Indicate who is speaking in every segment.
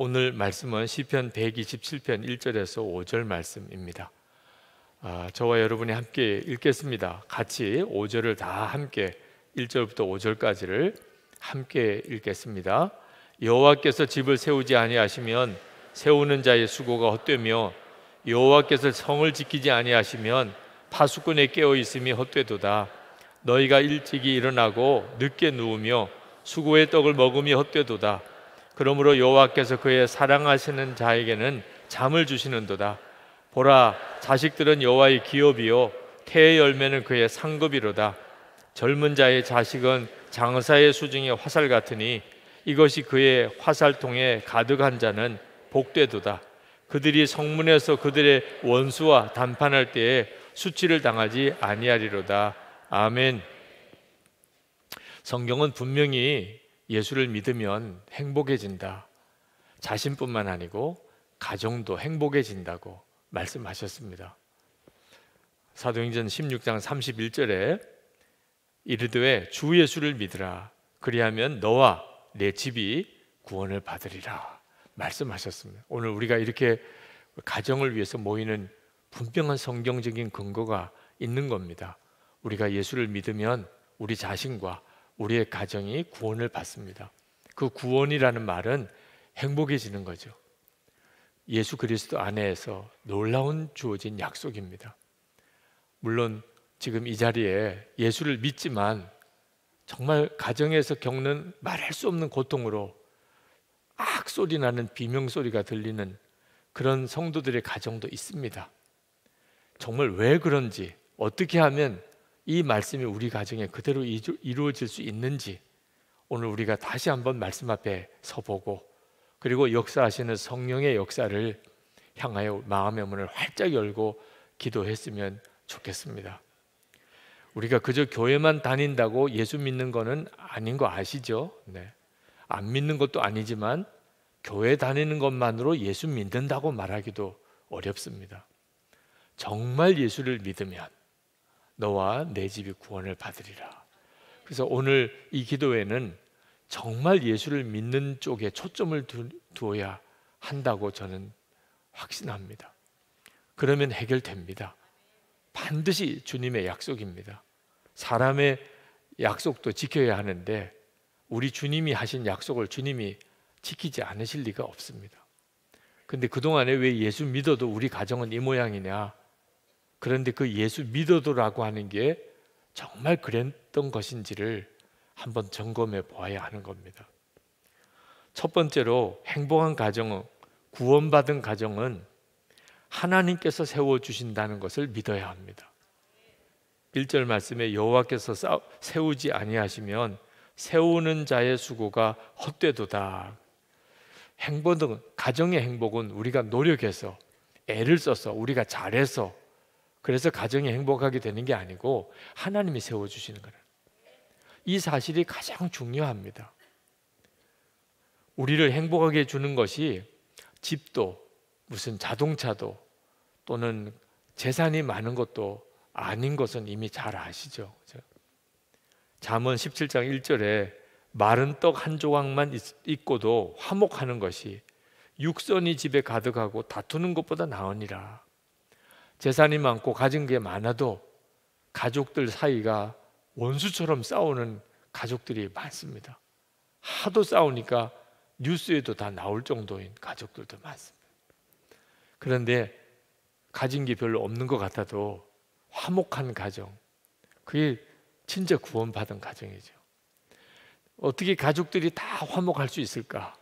Speaker 1: 오늘 말씀은 시편 127편 1절에서 5절 말씀입니다. 아, 저와 여러분이 함께 읽겠습니다. 같이 5절을 다 함께 1절부터 5절까지를 함께 읽겠습니다. 여호와께서 집을 세우지 아니하시면 세우는 자의 수고가 헛되며 여호와께서 성을 지키지 아니하시면 파수꾼에 깨어 있음이 헛되도다. 너희가 일찍이 일어나고 늦게 누우며 수고의 떡을 먹음이 헛되도다. 그러므로 여호와께서 그의 사랑하시는 자에게는 잠을 주시는도다. 보라, 자식들은 여호와의 기업이요 태의 열매는 그의 상급이로다. 젊은 자의 자식은 장사의 수중의 화살 같으니 이것이 그의 화살통에 가득한 자는 복되도다. 그들이 성문에서 그들의 원수와 단판할 때에 수치를 당하지 아니하리로다. 아멘. 성경은 분명히 예수를 믿으면 행복해진다. 자신뿐만 아니고 가정도 행복해진다고 말씀하셨습니다. 사도행전 16장 31절에 이르되 주 예수를 믿으라 그리하면 너와 내 집이 구원을 받으리라 말씀하셨습니다. 오늘 우리가 이렇게 가정을 위해서 모이는 분명한 성경적인 근거가 있는 겁니다. 우리가 예수를 믿으면 우리 자신과 우리의 가정이 구원을 받습니다. 그 구원이라는 말은 행복해지는 거죠. 예수 그리스도 안에서 놀라운 주어진 약속입니다. 물론 지금 이 자리에 예수를 믿지만 정말 가정에서 겪는 말할 수 없는 고통으로 악 소리 나는 비명 소리가 들리는 그런 성도들의 가정도 있습니다. 정말 왜 그런지 어떻게 하면 이 말씀이 우리 가정에 그대로 이루어질 수 있는지 오늘 우리가 다시 한번 말씀 앞에 서보고 그리고 역사하시는 성령의 역사를 향하여 마음의 문을 활짝 열고 기도했으면 좋겠습니다. 우리가 그저 교회만 다닌다고 예수 믿는 거는 아닌 거 아시죠? 네. 안 믿는 것도 아니지만 교회 다니는 것만으로 예수 믿는다고 말하기도 어렵습니다. 정말 예수를 믿으면 너와 내 집이 구원을 받으리라. 그래서 오늘 이기도에는 정말 예수를 믿는 쪽에 초점을 두어야 한다고 저는 확신합니다. 그러면 해결됩니다. 반드시 주님의 약속입니다. 사람의 약속도 지켜야 하는데 우리 주님이 하신 약속을 주님이 지키지 않으실 리가 없습니다. 근데 그동안에 왜 예수 믿어도 우리 가정은 이 모양이냐? 그런데 그 예수 믿어도라고 하는 게 정말 그랬던 것인지를 한번 점검해 보아야 하는 겁니다. 첫 번째로 행복한 가정은 구원받은 가정은 하나님께서 세워 주신다는 것을 믿어야 합니다. 1절 말씀에 여호와께서 세우지 아니하시면 세우는 자의 수고가 헛되도다. 행복은 가정의 행복은 우리가 노력해서 애를 써서 우리가 잘해서 그래서 가정이 행복하게 되는 게 아니고 하나님이 세워주시는 거예요. 이 사실이 가장 중요합니다. 우리를 행복하게 주는 것이 집도 무슨 자동차도 또는 재산이 많은 것도 아닌 것은 이미 잘 아시죠. 그죠? 잠언 17장 1절에 마른 떡 한 조각만 있고도 화목하는 것이 육선이 집에 가득하고 다투는 것보다 나으니라. 재산이 많고 가진 게 많아도 가족들 사이가 원수처럼 싸우는 가족들이 많습니다. 하도 싸우니까 뉴스에도 다 나올 정도인 가족들도 많습니다. 그런데 가진 게 별로 없는 것 같아도 화목한 가정, 그게 진짜 구원받은 가정이죠. 어떻게 가족들이 다 화목할 수 있을까?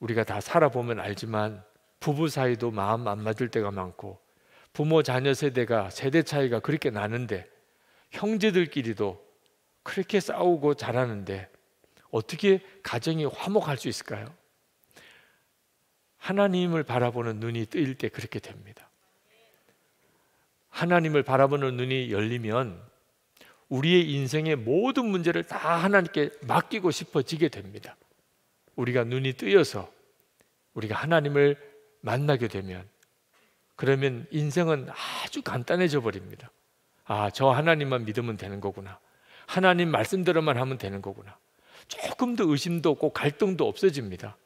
Speaker 1: 우리가 다 살아보면 알지만 부부 사이도 마음 안 맞을 때가 많고 부모 자녀 세대가 세대 차이가 그렇게 나는데 형제들끼리도 그렇게 싸우고 자라는데 어떻게 가정이 화목할 수 있을까요? 하나님을 바라보는 눈이 뜨일 때 그렇게 됩니다. 하나님을 바라보는 눈이 열리면 우리의 인생의 모든 문제를 다 하나님께 맡기고 싶어지게 됩니다. 우리가 눈이 뜨여서 우리가 하나님을 만나게 되면 그러면 인생은 아주 간단해져 버립니다. 아, 저 하나님만 믿으면 되는 거구나. 하나님 말씀대로만 하면 되는 거구나. 조금 더 의심도 없고 갈등도 없어집니다.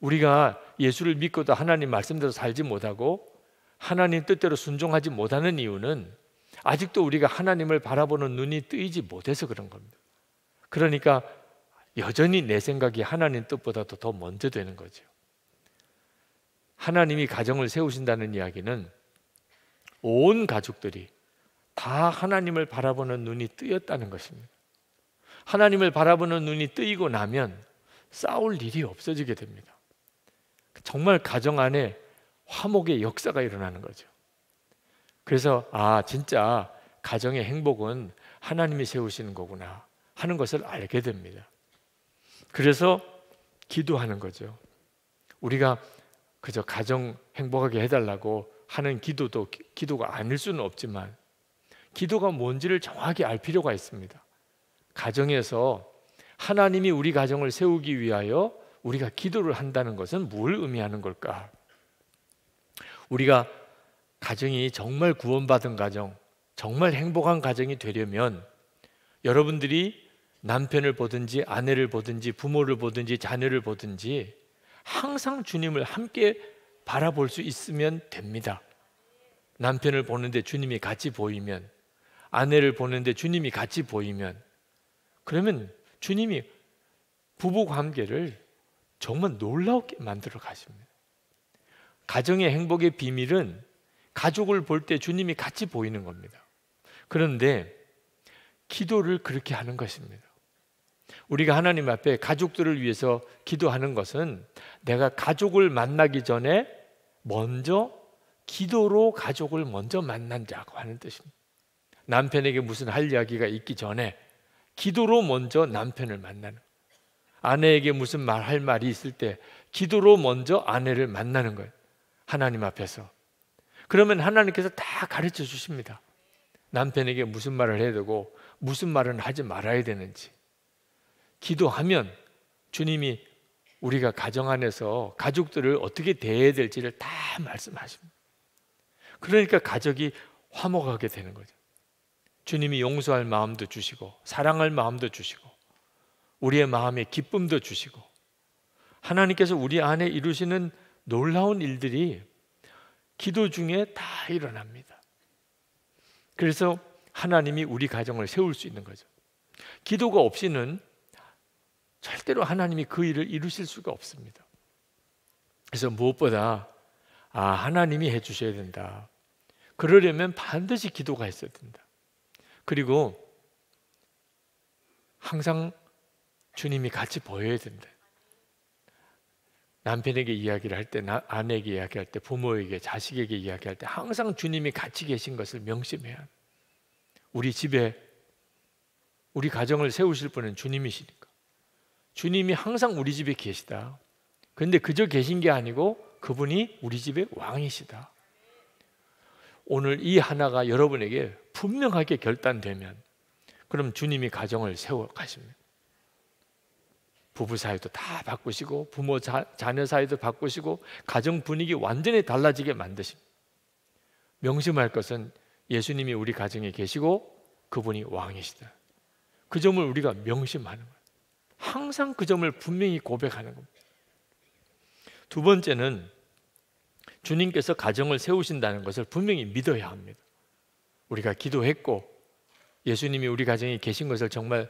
Speaker 1: 우리가 예수를 믿고도 하나님 말씀대로 살지 못하고 하나님 뜻대로 순종하지 못하는 이유는 아직도 우리가 하나님을 바라보는 눈이 뜨이지 못해서 그런 겁니다. 그러니까 여전히 내 생각이 하나님 뜻보다도 더 먼저 되는 거죠. 하나님이 가정을 세우신다는 이야기는 온 가족들이 다 하나님을 바라보는 눈이 뜨였다는 것입니다. 하나님을 바라보는 눈이 뜨이고 나면 싸울 일이 없어지게 됩니다. 정말 가정 안에 화목의 역사가 일어나는 거죠. 그래서 아 진짜 가정의 행복은 하나님이 세우시는 거구나 하는 것을 알게 됩니다. 그래서 기도하는 거죠. 우리가 그저 가정 행복하게 해달라고 하는 기도도 기도가 아닐 수는 없지만 기도가 뭔지를 정확히 알 필요가 있습니다. 가정에서 하나님이 우리 가정을 세우기 위하여 우리가 기도를 한다는 것은 뭘 의미하는 걸까? 우리가 가정이 정말 구원받은 가정, 정말 행복한 가정이 되려면 여러분들이 남편을 보든지 아내를 보든지 부모를 보든지 자녀를 보든지 항상 주님을 함께 바라볼 수 있으면 됩니다. 남편을 보는데 주님이 같이 보이면, 아내를 보는데 주님이 같이 보이면, 그러면 주님이 부부 관계를 정말 놀라우게 만들어 가십니다. 가정의 행복의 비밀은 가족을 볼 때 주님이 같이 보이는 겁니다. 그런데 기도를 그렇게 하는 것입니다. 우리가 하나님 앞에 가족들을 위해서 기도하는 것은 내가 가족을 만나기 전에 먼저 기도로 가족을 먼저 만난다고 하는 뜻입니다. 남편에게 무슨 할 이야기가 있기 전에 기도로 먼저 남편을 만나는 아내에게 무슨 말 할 말이 있을 때 기도로 먼저 아내를 만나는 거예요. 하나님 앞에서. 그러면 하나님께서 다 가르쳐 주십니다. 남편에게 무슨 말을 해야 되고 무슨 말은 하지 말아야 되는지. 기도하면 주님이 우리가 가정 안에서 가족들을 어떻게 대해야 될지를 다 말씀하십니다. 그러니까 가족이 화목하게 되는 거죠. 주님이 용서할 마음도 주시고 사랑할 마음도 주시고 우리의 마음에 기쁨도 주시고 하나님께서 우리 안에 이루시는 놀라운 일들이 기도 중에 다 일어납니다. 그래서 하나님이 우리 가정을 세울 수 있는 거죠. 기도가 없이는 절대로 하나님이 그 일을 이루실 수가 없습니다. 그래서 무엇보다 아 하나님이 해주셔야 된다. 그러려면 반드시 기도가 있어야 된다. 그리고 항상 주님이 같이 보여야 된다. 남편에게 이야기를 할 때, 아내에게 이야기할 때, 부모에게, 자식에게 이야기할 때 항상 주님이 같이 계신 것을 명심해야 우리 집에 우리 가정을 세우실 분은 주님이시니 주님이 항상 우리 집에 계시다. 그런데 그저 계신 게 아니고 그분이 우리 집의 왕이시다. 오늘 이 하나가 여러분에게 분명하게 결단되면 그럼 주님이 가정을 세워 가십니다. 부부 사이도 다 바꾸시고 부모 자, 자녀 사이도 바꾸시고 가정 분위기 완전히 달라지게 만드십니다. 명심할 것은 예수님이 우리 가정에 계시고 그분이 왕이시다. 그 점을 우리가 명심하는 거예요. 항상 그 점을 분명히 고백하는 겁니다. 두 번째는 주님께서 가정을 세우신다는 것을 분명히 믿어야 합니다. 우리가 기도했고 예수님이 우리 가정에 계신 것을 정말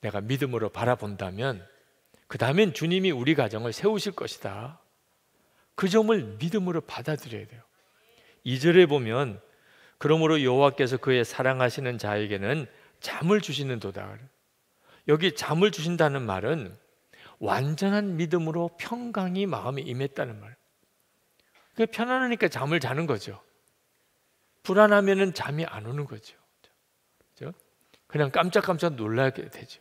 Speaker 1: 내가 믿음으로 바라본다면 그 다음엔 주님이 우리 가정을 세우실 것이다. 그 점을 믿음으로 받아들여야 돼요. 2절에 보면 그러므로 여호와께서 그의 사랑하시는 자에게는 잠을 주시는 도다. 여기 잠을 주신다는 말은 완전한 믿음으로 평강이 마음에 임했다는 말. 그 편안하니까 잠을 자는 거죠. 불안하면은 잠이 안 오는 거죠. 그죠? 그냥 깜짝깜짝 놀라게 되죠.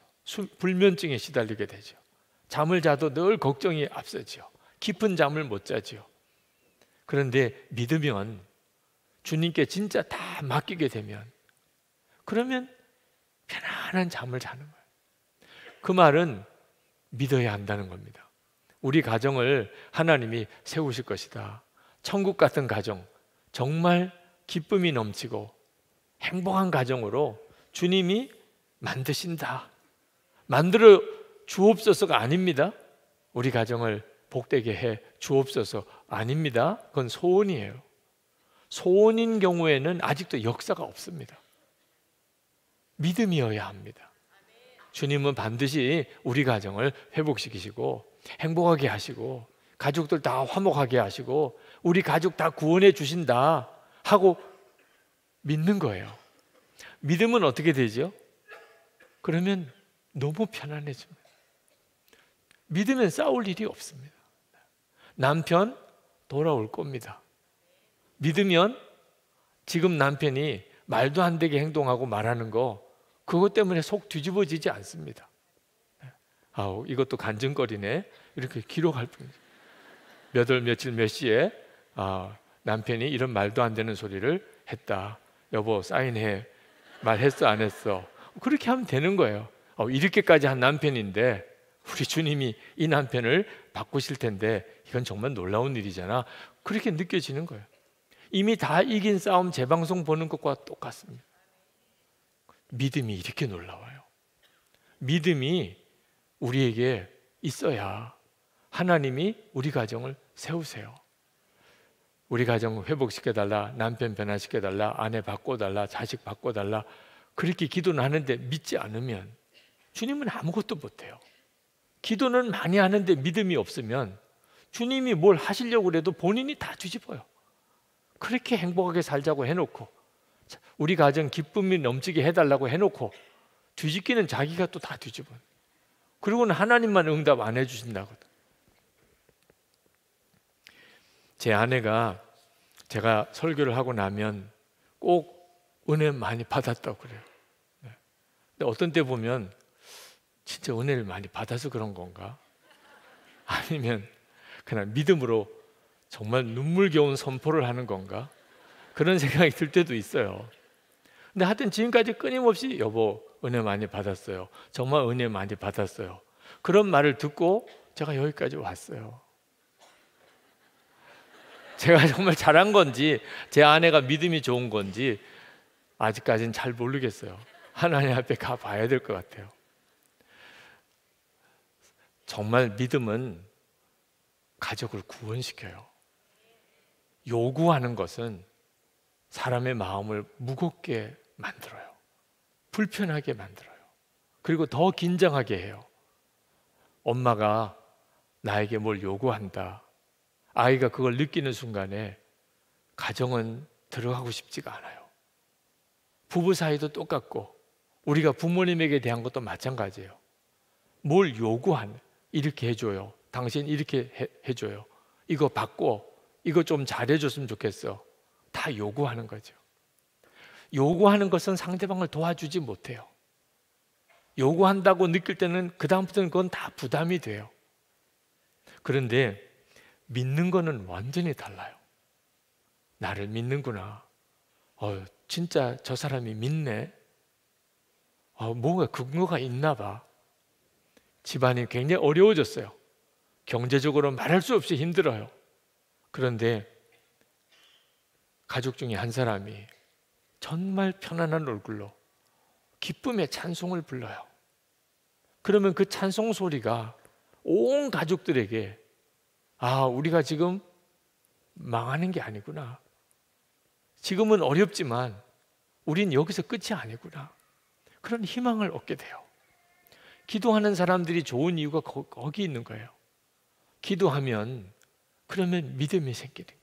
Speaker 1: 불면증에 시달리게 되죠. 잠을 자도 늘 걱정이 앞서지 깊은 잠을 못자지 그런데 믿으면 주님께 진짜 다 맡기게 되면 그러면 편안한 잠을 자는 거예요. 그 말은 믿어야 한다는 겁니다. 우리 가정을 하나님이 세우실 것이다. 천국 같은 가정, 정말 기쁨이 넘치고 행복한 가정으로 주님이 만드신다. 만들어 주옵소서가 아닙니다. 우리 가정을 복되게 해 주옵소서 아닙니다. 그건 소원이에요. 소원인 경우에는 아직도 역사가 없습니다. 믿음이어야 합니다. 주님은 반드시 우리 가정을 회복시키시고 행복하게 하시고 가족들 다 화목하게 하시고 우리 가족 다 구원해 주신다 하고 믿는 거예요. 믿으면 어떻게 되죠? 그러면 너무 편안해집니다. 믿으면 싸울 일이 없습니다. 남편 돌아올 겁니다. 믿으면 지금 남편이 말도 안 되게 행동하고 말하는 거 그것 때문에 속 뒤집어지지 않습니다. 네. 아우 이것도 간증거리네 이렇게 기록할 뿐이죠. 몇월 며칠 몇 시에 아, 남편이 이런 말도 안 되는 소리를 했다. 여보 사인해 말했어 안 했어 그렇게 하면 되는 거예요. 어, 이렇게까지 한 남편인데 우리 주님이 이 남편을 바꾸실 텐데 이건 정말 놀라운 일이잖아. 그렇게 느껴지는 거예요. 이미 다 이긴 싸움 재방송 보는 것과 똑같습니다. 믿음이 이렇게 놀라워요. 믿음이 우리에게 있어야 하나님이 우리 가정을 세우세요. 우리 가정 회복시켜달라, 남편 변화시켜달라, 아내 바꿔달라, 자식 바꿔달라. 그렇게 기도는 하는데 믿지 않으면 주님은 아무것도 못해요. 기도는 많이 하는데 믿음이 없으면 주님이 뭘 하시려고 해도 본인이 다 뒤집어요. 그렇게 행복하게 살자고 해놓고 우리 가정 기쁨이 넘치게 해달라고 해놓고 뒤집기는 자기가 또 다 뒤집어. 그리고는 하나님만 응답 안 해주신다거제 아내가 제가 설교를 하고 나면 꼭 은혜 많이 받았다고 그래요. 네. 근데 어떤 때 보면 진짜 은혜를 많이 받아서 그런 건가? 아니면 그냥 믿음으로 정말 눈물겨운 선포를 하는 건가? 그런 생각이 들 때도 있어요. 근데 하여튼 지금까지 끊임없이 여보 은혜 많이 받았어요. 정말 은혜 많이 받았어요. 그런 말을 듣고 제가 여기까지 왔어요. 제가 정말 잘한 건지 제 아내가 믿음이 좋은 건지 아직까지는 잘 모르겠어요. 하나님 앞에 가 봐야 될 것 같아요. 정말 믿음은 가족을 구원시켜요. 요구하는 것은 사람의 마음을 무겁게 만들어요. 불편하게 만들어요. 그리고 더 긴장하게 해요. 엄마가 나에게 뭘 요구한다. 아이가 그걸 느끼는 순간에 가정은 들어가고 싶지가 않아요. 부부 사이도 똑같고 우리가 부모님에게 대한 것도 마찬가지예요. 뭘 요구한 이렇게 해줘요. 당신 이렇게 해, 줘요 이거 바꿔. 이거 좀 잘해줬으면 좋겠어. 다 요구하는 거죠. 요구하는 것은 상대방을 도와주지 못해요. 요구한다고 느낄 때는 그다음부터는 그건 다 부담이 돼요. 그런데 믿는 거는 완전히 달라요. 나를 믿는구나. 어, 진짜 저 사람이 믿네. 어, 뭔가 근거가 있나 봐. 집안이 굉장히 어려워졌어요. 경제적으로 말할 수 없이 힘들어요. 그런데 가족 중에 한 사람이 정말 편안한 얼굴로 기쁨의 찬송을 불러요. 그러면 그 찬송 소리가 온 가족들에게 아, 우리가 지금 망하는 게 아니구나. 지금은 어렵지만 우린 여기서 끝이 아니구나. 그런 희망을 얻게 돼요. 기도하는 사람들이 좋은 이유가 거기 있는 거예요. 기도하면 그러면 믿음이 생기는 거예요.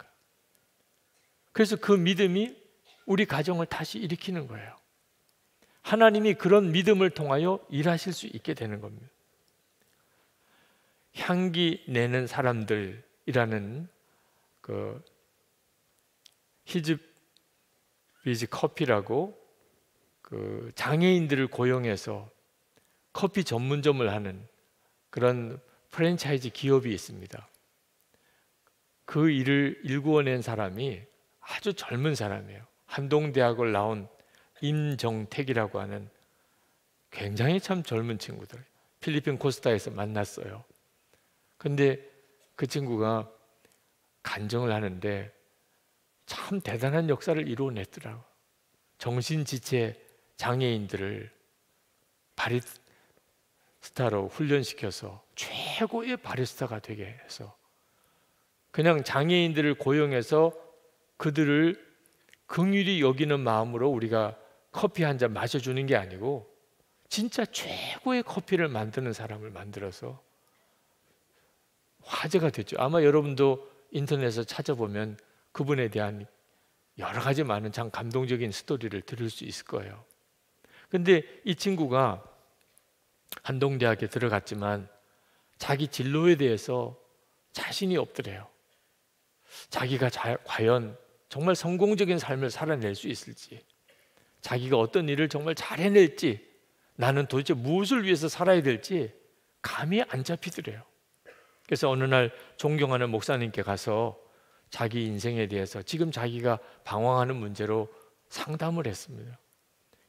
Speaker 1: 그래서 그 믿음이 우리 가정을 다시 일으키는 거예요. 하나님이 그런 믿음을 통하여 일하실 수 있게 되는 겁니다. 향기 내는 사람들이라는 그 히즈 비즈 커피라고 그 장애인들을 고용해서 커피 전문점을 하는 그런 프랜차이즈 기업이 있습니다. 그 일을 일구어낸 사람이 아주 젊은 사람이에요. 한동대학을 나온 임정택이라고 하는 굉장히 참 젊은 친구들. 필리핀 코스타에서 만났어요. 근데 그 친구가 간증을 하는데 참 대단한 역사를 이루어냈더라고. 정신지체 장애인들을 바리스타로 훈련시켜서 최고의 바리스타가 되게 해서 그냥 장애인들을 고용해서 그들을 긍휼히 여기는 마음으로 우리가 커피 한 잔 마셔주는 게 아니고 진짜 최고의 커피를 만드는 사람을 만들어서 화제가 됐죠. 아마 여러분도 인터넷에서 찾아보면 그분에 대한 여러 가지 많은 참 감동적인 스토리를 들을 수 있을 거예요. 근데 이 친구가 한동대학에 들어갔지만 자기 진로에 대해서 자신이 없더래요. 자기가 잘, 과연 정말 성공적인 삶을 살아낼 수 있을지, 자기가 어떤 일을 정말 잘 해낼지, 나는 도대체 무엇을 위해서 살아야 될지 감이 안 잡히더래요. 그래서 어느 날 존경하는 목사님께 가서 자기 인생에 대해서 지금 자기가 방황하는 문제로 상담을 했습니다.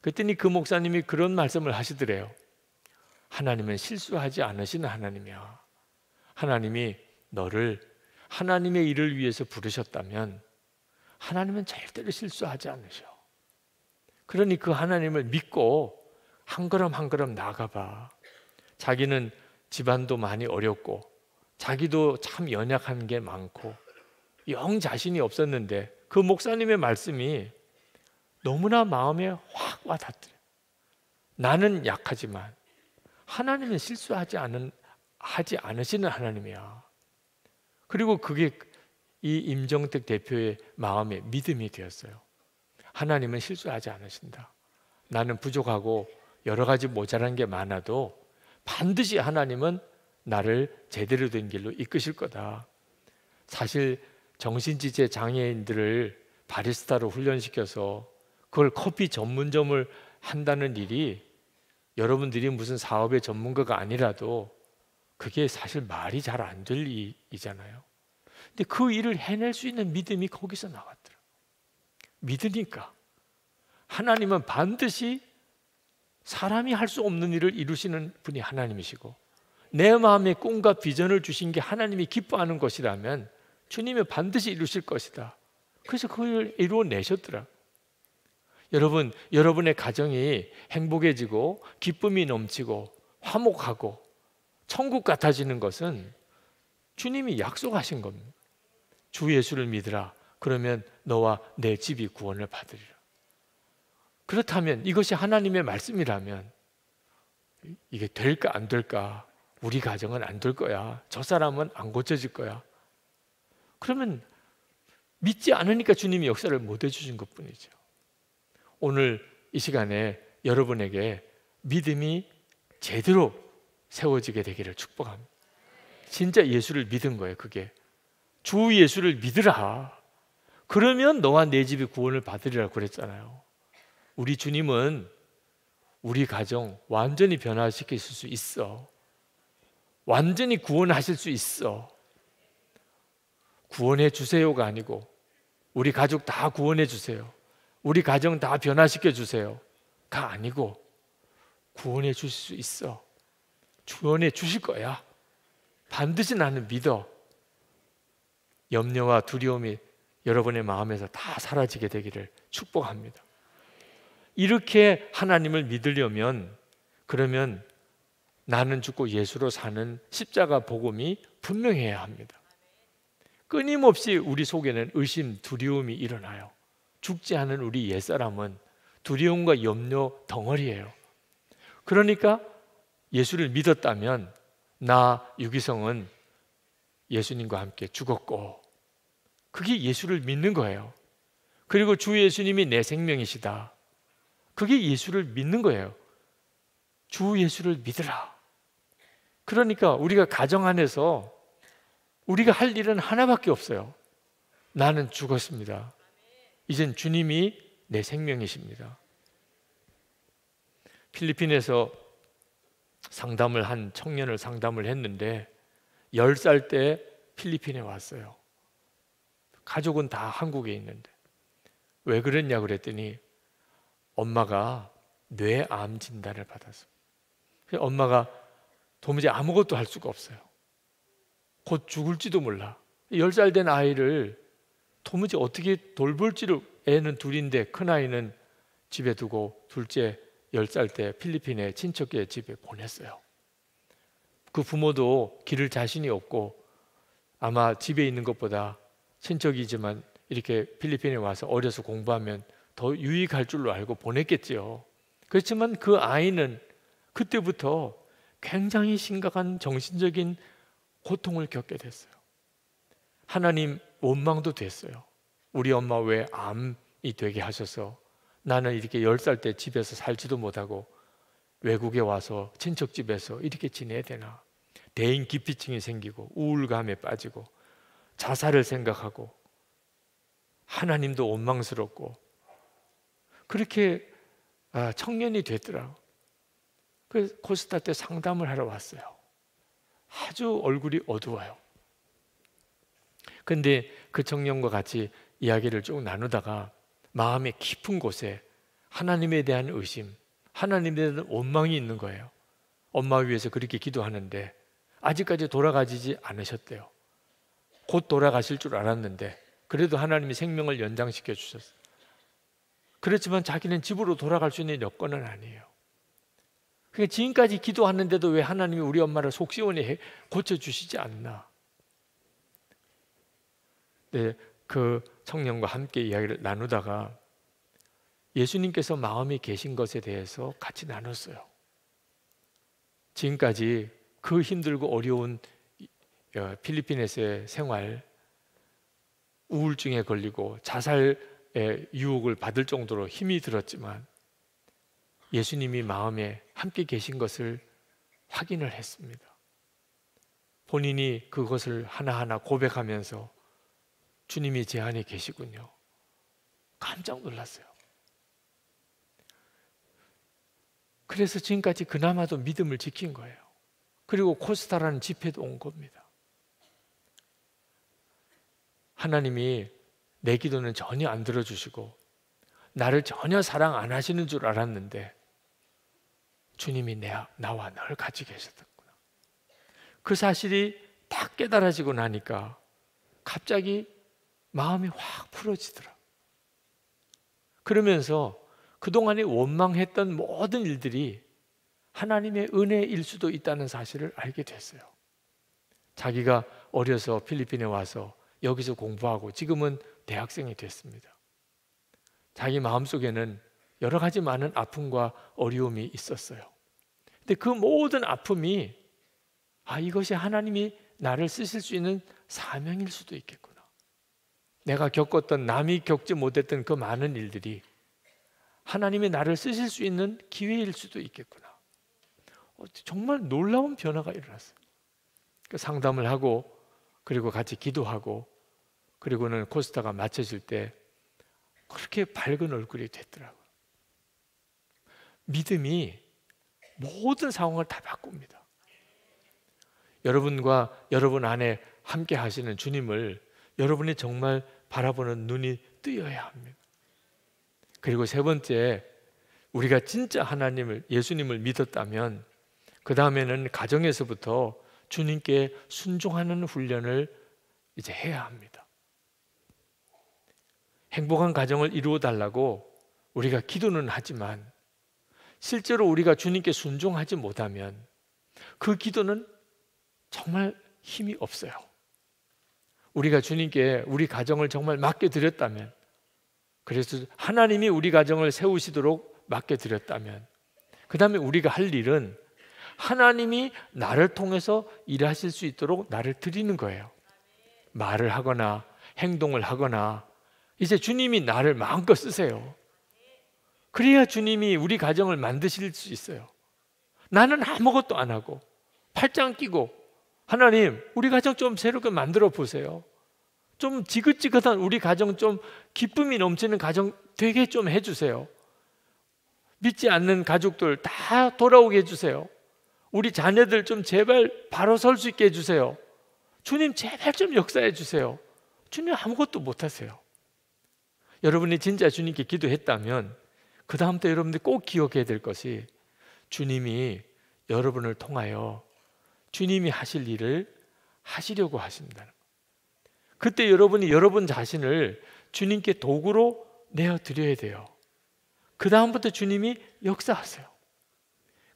Speaker 1: 그랬더니 그 목사님이 그런 말씀을 하시더래요. 하나님은 실수하지 않으시는 하나님이야. 하나님이 너를 하나님의 일을 위해서 부르셨다면 하나님은 절대로 실수하지 않으셔. 그러니 그 하나님을 믿고 한 걸음 한 걸음 나가봐. 자기는 집안도 많이 어렵고 자기도 참 연약한 게 많고 영 자신이 없었는데 그 목사님의 말씀이 너무나 마음에 확 와닿더래. 나는 약하지만 하나님은 실수하지 않은 하지 않으시는 하나님이야. 그리고 그게 이 임정택 대표의 마음에 믿음이 되었어요. 하나님은 실수하지 않으신다. 나는 부족하고 여러 가지 모자란 게 많아도 반드시 하나님은 나를 제대로 된 길로 이끄실 거다. 사실 정신지체 장애인들을 바리스타로 훈련시켜서 그걸 커피 전문점을 한다는 일이 여러분들이 무슨 사업의 전문가가 아니라도 그게 사실 말이 잘 안될 일이잖아요. 근데 그 일을 해낼 수 있는 믿음이 거기서 나왔더라. 믿으니까 하나님은 반드시 사람이 할 수 없는 일을 이루시는 분이 하나님이시고 내마음의 꿈과 비전을 주신 게 하나님이 기뻐하는 것이라면 주님이 반드시 이루실 것이다. 그래서 그걸 이루어내셨더라. 여러분, 여러분의 가정이 행복해지고 기쁨이 넘치고 화목하고 천국 같아지는 것은 주님이 약속하신 겁니다. 주 예수를 믿으라. 그러면 너와 내 집이 구원을 받으리라. 그렇다면 이것이 하나님의 말씀이라면 이게 될까 안 될까? 우리 가정은 안 될 거야. 저 사람은 안 고쳐질 거야. 그러면 믿지 않으니까 주님이 역사를 못 해주신 것 뿐이죠. 오늘 이 시간에 여러분에게 믿음이 제대로 세워지게 되기를 축복합니다. 진짜 예수를 믿은 거예요, 그게. 주 예수를 믿으라. 그러면 너와 내 집이 구원을 받으리라고 그랬잖아요. 우리 주님은 우리 가정 완전히 변화시킬수 있어. 완전히 구원하실 수 있어. 구원해 주세요가 아니고 우리 가족 다 구원해 주세요. 우리 가정 다 변화시켜 주세요가 아니고 구원해 주실 수 있어. 구원해 주실 거야. 반드시 나는 믿어. 염려와 두려움이 여러분의 마음에서 다 사라지게 되기를 축복합니다. 이렇게 하나님을 믿으려면 그러면 나는 죽고 예수로 사는 십자가 복음이 분명해야 합니다. 끊임없이 우리 속에는 의심, 두려움이 일어나요. 죽지 않은 우리 옛사람은 두려움과 염려 덩어리예요. 그러니까 예수를 믿었다면 나 유기성은 예수님과 함께 죽었고 그게 예수를 믿는 거예요. 그리고 주 예수님이 내 생명이시다. 그게 예수를 믿는 거예요. 주 예수를 믿으라. 그러니까 우리가 가정 안에서 우리가 할 일은 하나밖에 없어요. 나는 죽었습니다. 이젠 주님이 내 생명이십니다. 필리핀에서 상담을 한 청년을 상담을 했는데 10살 때 필리핀에 왔어요. 가족은 다 한국에 있는데. 왜 그랬냐 그랬더니 엄마가 뇌암 진단을 받았어. 요 엄마가 도무지 아무것도 할 수가 없어요. 곧 죽을지도 몰라. 10살 된 아이를 도무지 어떻게 돌볼지를 애는 둘인데 큰아이는 집에 두고 둘째 10살 때필리핀에 친척의 집에 보냈어요. 그 부모도 기를 자신이 없고 아마 집에 있는 것보다 친척이지만 이렇게 필리핀에 와서 어려서 공부하면 더 유익할 줄로 알고 보냈겠지요. 그렇지만 그 아이는 그때부터 굉장히 심각한 정신적인 고통을 겪게 됐어요. 하나님 원망도 됐어요. 우리 엄마 왜 암이 되게 하셔서 나는 이렇게 10살 때 집에서 살지도 못하고 외국에 와서 친척 집에서 이렇게 지내야 되나? 대인 기피증이 생기고 우울감에 빠지고 자살을 생각하고 하나님도 원망스럽고 그렇게 아, 청년이 됐더라고. 그 코스타 때 상담을 하러 왔어요. 아주 얼굴이 어두워요. 근데 그 청년과 같이 이야기를 쭉 나누다가 마음의 깊은 곳에 하나님에 대한 의심, 하나님에 대한 원망이 있는 거예요. 엄마 위해서 그렇게 기도하는데 아직까지 돌아가지지 않으셨대요. 곧 돌아가실 줄 알았는데 그래도 하나님이 생명을 연장시켜 주셨어요. 그렇지만 자기는 집으로 돌아갈 수 있는 여건은 아니에요. 그러니까 지금까지 기도하는데도 왜 하나님이 우리 엄마를 속시원히 고쳐 주시지 않나? 네, 그 청년과 함께 이야기를 나누다가 예수님께서 마음이 계신 것에 대해서 같이 나눴어요. 지금까지 그 힘들고 어려운 어, 필리핀에서의 생활, 우울증에 걸리고 자살의 유혹을 받을 정도로 힘이 들었지만 예수님이 마음에 함께 계신 것을 확인을 했습니다. 본인이 그것을 하나하나 고백하면서 주님이 제 안에 계시군요. 깜짝 놀랐어요. 그래서 지금까지 그나마도 믿음을 지킨 거예요. 그리고 코스타라는 집회도 온 겁니다. 하나님이 내 기도는 전혀 안 들어주시고 나를 전혀 사랑 안 하시는 줄 알았는데 주님이 내, 나와 널가지 계셨구나. 그 사실이 딱 깨달아지고 나니까 갑자기 마음이 확 풀어지더라. 그러면서 그동안에 원망했던 모든 일들이 하나님의 은혜일 수도 있다는 사실을 알게 됐어요. 자기가 어려서 필리핀에 와서 여기서 공부하고 지금은 대학생이 됐습니다. 자기 마음속에는 여러 가지 많은 아픔과 어려움이 있었어요. 근데 그 모든 아픔이 아, 이것이 하나님이 나를 쓰실 수 있는 사명일 수도 있겠구나. 내가 겪었던 남이 겪지 못했던 그 많은 일들이 하나님이 나를 쓰실 수 있는 기회일 수도 있겠구나. 어, 정말 놀라운 변화가 일어났어요. 그 상담을 하고 그리고 같이 기도하고 그리고는 코스타가 맞춰질 때 그렇게 밝은 얼굴이 됐더라고요. 믿음이 모든 상황을 다 바꿉니다. 여러분과 여러분 안에 함께 하시는 주님을 여러분이 정말 바라보는 눈이 뜨여야 합니다. 그리고 세 번째, 우리가 진짜 하나님을, 예수님을 믿었다면, 그 다음에는 가정에서부터 주님께 순종하는 훈련을 이제 해야 합니다. 행복한 가정을 이루어 달라고 우리가 기도는 하지만 실제로 우리가 주님께 순종하지 못하면 그 기도는 정말 힘이 없어요. 우리가 주님께 우리 가정을 정말 맡겨드렸다면 그래서 하나님이 우리 가정을 세우시도록 맡겨드렸다면, 그 다음에 우리가 할 일은 하나님이 나를 통해서 일하실 수 있도록 나를 드리는 거예요. 말을 하거나 행동을 하거나 이제 주님이 나를 마음껏 쓰세요. 그래야 주님이 우리 가정을 만드실 수 있어요. 나는 아무것도 안 하고 팔짱 끼고 하나님 우리 가정 좀 새롭게 만들어 보세요. 좀 지긋지긋한 우리 가정 좀 기쁨이 넘치는 가정 되게 좀 해주세요. 믿지 않는 가족들 다 돌아오게 해주세요. 우리 자녀들 좀 제발 바로 설 수 있게 해주세요. 주님 제발 좀 역사해 주세요. 주님 아무것도 못하세요. 여러분이 진짜 주님께 기도했다면 그다음때여러분들꼭 기억해야 될 것이 주님이 여러분을 통하여 주님이 하실 일을 하시려고 하신다는 그때 여러분이 여러분 자신을 주님께 도구로 내어드려야 돼요. 그 다음부터 주님이 역사하세요.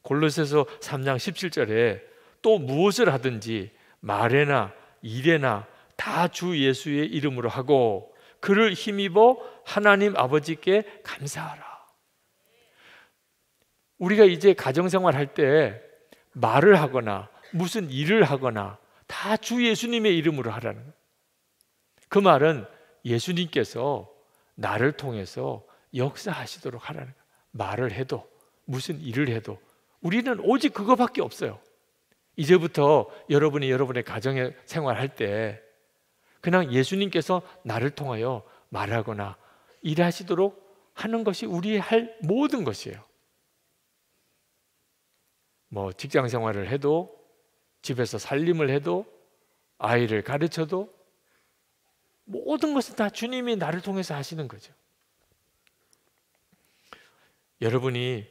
Speaker 1: 골로새서 3장 17절에 또 무엇을 하든지 말에나 일에나 다 주 예수의 이름으로 하고 그를 힘입어 하나님 아버지께 감사하라. 우리가 이제 가정생활 할 때 말을 하거나 무슨 일을 하거나 다 주 예수님의 이름으로 하라는 거예요. 그 말은 예수님께서 나를 통해서 역사하시도록 하라는 거예요. 말을 해도 무슨 일을 해도 우리는 오직 그거밖에 없어요. 이제부터 여러분이 여러분의 가정에 생활할 때 그냥 예수님께서 나를 통하여 말하거나 일하시도록 하는 것이 우리의 할 모든 것이에요. 뭐 직장 생활을 해도 집에서 살림을 해도 아이를 가르쳐도 모든 것은다 주님이 나를 통해서 하시는 거죠. 여러분이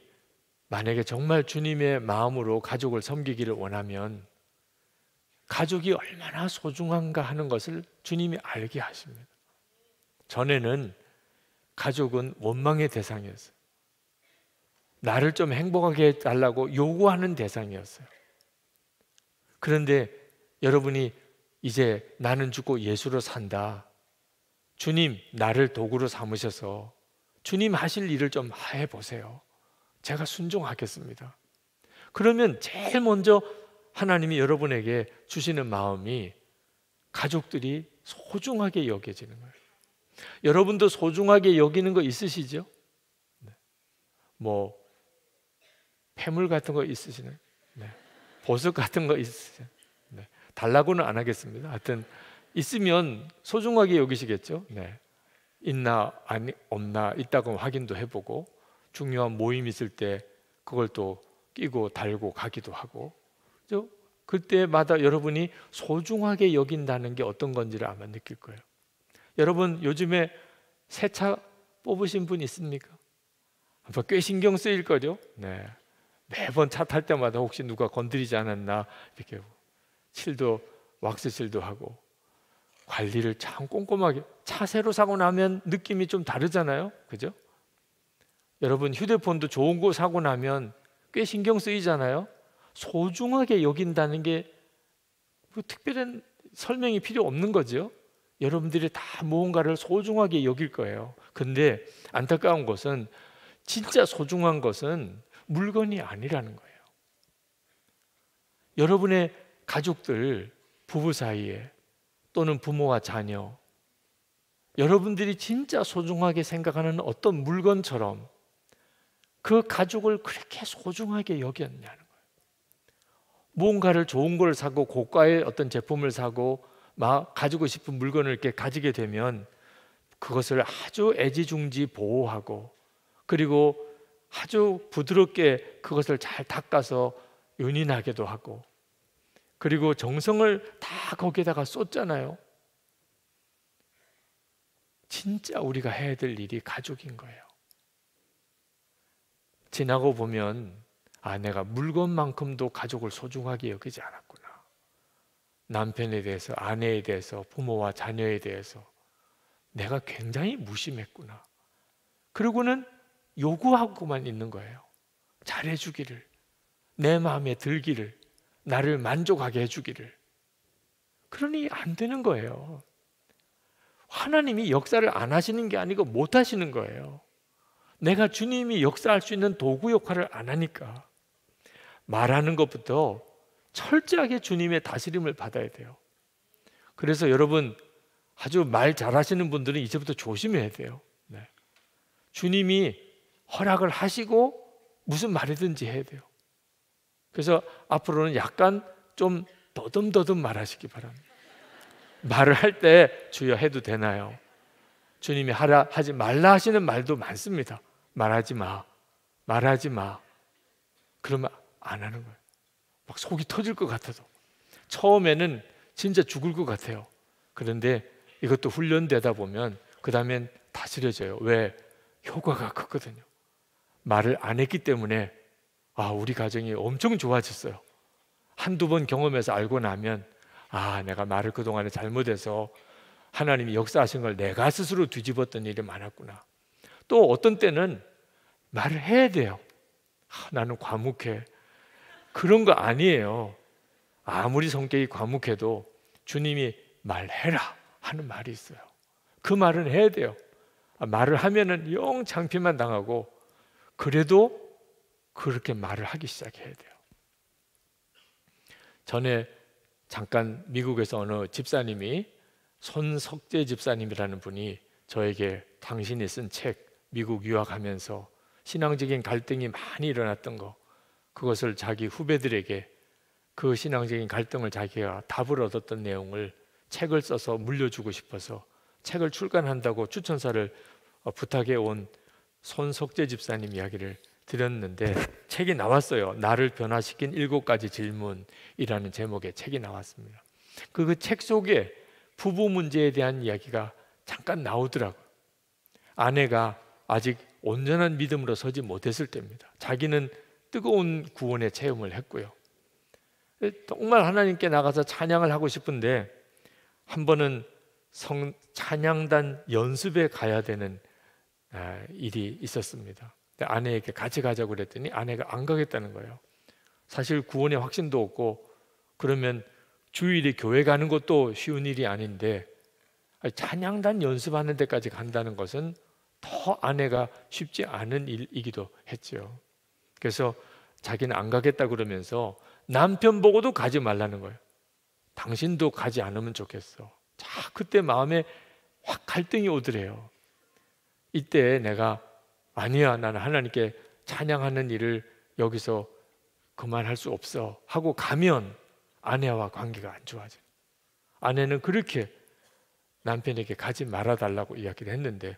Speaker 1: 만약에 정말 주님의 마음으로 가족을 섬기기를 원하면 가족이 얼마나 소중한가 하는 것을 주님이 알게 하십니다. 전에는 가족은 원망의 대상이었어요. 나를 좀 행복하게 해달라고 요구하는 대상이었어요. 그런데 여러분이 이제 나는 죽고 예수로 산다. 주님, 나를 도구로 삼으셔서 주님 하실 일을 좀 해보세요. 제가 순종하겠습니다. 그러면 제일 먼저 하나님이 여러분에게 주시는 마음이 가족들이 소중하게 여겨지는 거예요. 여러분도 소중하게 여기는 거 있으시죠? 네. 뭐, 폐물 같은 거 있으시나요? 네. 보석 같은 거 있으세요? 달라고는 안 하겠습니다. 하여튼 있으면 소중하게 여기시겠죠. 네. 있나 아니 없나 있다고 확인도 해보고 중요한 모임 있을 때 그걸 또 끼고 달고 가기도 하고 그 그때마다 여러분이 소중하게 여긴다는 게 어떤 건지를 아마 느낄 거예요. 여러분 요즘에 새 차 뽑으신 분 있습니까? 꽤 신경 쓰일 거죠. 네. 매번 차 탈 때마다 혹시 누가 건드리지 않았나 이렇게 칠도 왁스 칠도 하고 관리를 참 꼼꼼하게 차새로 사고 나면 느낌이 좀 다르잖아요. 그죠? 여러분 휴대폰도 좋은 거 사고 나면 꽤 신경 쓰이잖아요. 소중하게 여긴다는 게뭐 그 특별한 설명이 필요 없는 거죠. 여러분들이 다 무언가를 소중하게 여길 거예요. 근데 안타까운 것은 진짜 소중한 것은 물건이 아니라는 거예요. 여러분의 가족들, 부부 사이에 또는 부모와 자녀, 여러분들이 진짜 소중하게 생각하는 어떤 물건처럼 그 가족을 그렇게 소중하게 여겼냐는 거예요. 무언가를 좋은 걸 사고 고가의 어떤 제품을 사고 막 가지고 싶은 물건을 이렇게 가지게 되면 그것을 아주 애지중지 보호하고 그리고 아주 부드럽게 그것을 잘 닦아서 윤인하게도 하고 그리고 정성을 다 거기에다가 쏟잖아요. 진짜 우리가 해야 될 일이 가족인 거예요. 지나고 보면 아 내가 물건만큼도 가족을 소중하게 여기지 않았구나. 남편에 대해서 아내에 대해서 부모와 자녀에 대해서 내가 굉장히 무심했구나. 그리고는 요구하고만 있는 거예요. 잘해주기를 내 마음에 들기를 나를 만족하게 해주기를. 그러니 안 되는 거예요. 하나님이 역사를 안 하시는 게 아니고 못 하시는 거예요. 내가 주님이 역사할 수 있는 도구 역할을 안 하니까. 말하는 것부터 철저하게 주님의 다스림을 받아야 돼요. 그래서 여러분 아주 말 잘하시는 분들은 이제부터 조심해야 돼요. 네. 주님이 허락을 하시고 무슨 말이든지 해야 돼요. 그래서 앞으로는 약간 좀 더듬더듬 말하시기 바랍니다. 말을 할 때 주여 해도 되나요? 주님이 하라 하지 말라 하시는 말도 많습니다. 말하지 마. 말하지 마. 그러면 안 하는 거예요. 막 속이 터질 것 같아도 처음에는 진짜 죽을 것 같아요. 그런데 이것도 훈련되다 보면 그 다음엔 다스려져요. 왜? 효과가 크거든요. 말을 안 했기 때문에 아, 우리 가정이 엄청 좋아졌어요. 한두 번 경험해서 알고 나면 아, 내가 말을 그동안에 잘못해서 하나님이 역사하신 걸 내가 스스로 뒤집었던 일이 많았구나. 또 어떤 때는 말을 해야 돼요. 아, 나는 과묵해. 그런 거 아니에요. 아무리 성격이 과묵해도 주님이 말해라 하는 말이 있어요. 그 말은 해야 돼요. 아, 말을 하면은 영 장피만 당하고 그래도 그렇게 말을 하기 시작해야 돼요. 전에 잠깐 미국에서 어느 집사님이 손석재 집사님이라는 분이 저에게 당신이 쓴 책 미국 유학하면서 신앙적인 갈등이 많이 일어났던 거 그것을 자기 후배들에게 그 신앙적인 갈등을 자기가 답을 얻었던 내용을 책을 써서 물려주고 싶어서 책을 출간한다고 추천사를 어, 부탁해 온 손석재 집사님 이야기를 드렸는데 책이 나왔어요. 나를 변화시킨 일곱 가지 질문이라는 제목의 책이 나왔습니다. 그책 그 속에 부부 문제에 대한 이야기가 잠깐 나오더라고요. 아내가 아직 온전한 믿음으로 서지 못했을 때입니다. 자기는 뜨거운 구원의 체험을 했고요. 정말 하나님께 나가서 찬양을 하고 싶은데 한 번은 성, 찬양단 연습에 가야 되는 아, 일이 있었습니다. 아내에게 같이 가자고 그랬더니 아내가 안 가겠다는 거예요. 사실 구원의 확신도 없고 그러면 주일에 교회 가는 것도 쉬운 일이 아닌데 찬양단 연습하는 데까지 간다는 것은 더 아내가 쉽지 않은 일이기도 했죠. 그래서 자기는 안 가겠다 그러면서 남편 보고도 가지 말라는 거예요. 당신도 가지 않으면 좋겠어. 자, 그때 마음에 확 갈등이 오더래요. 이때 내가 아니야, 나는 하나님께 찬양하는 일을 여기서 그만할 수 없어 하고 가면 아내와 관계가 안 좋아져. 아내는 그렇게 남편에게 가지 말아달라고 이야기를 했는데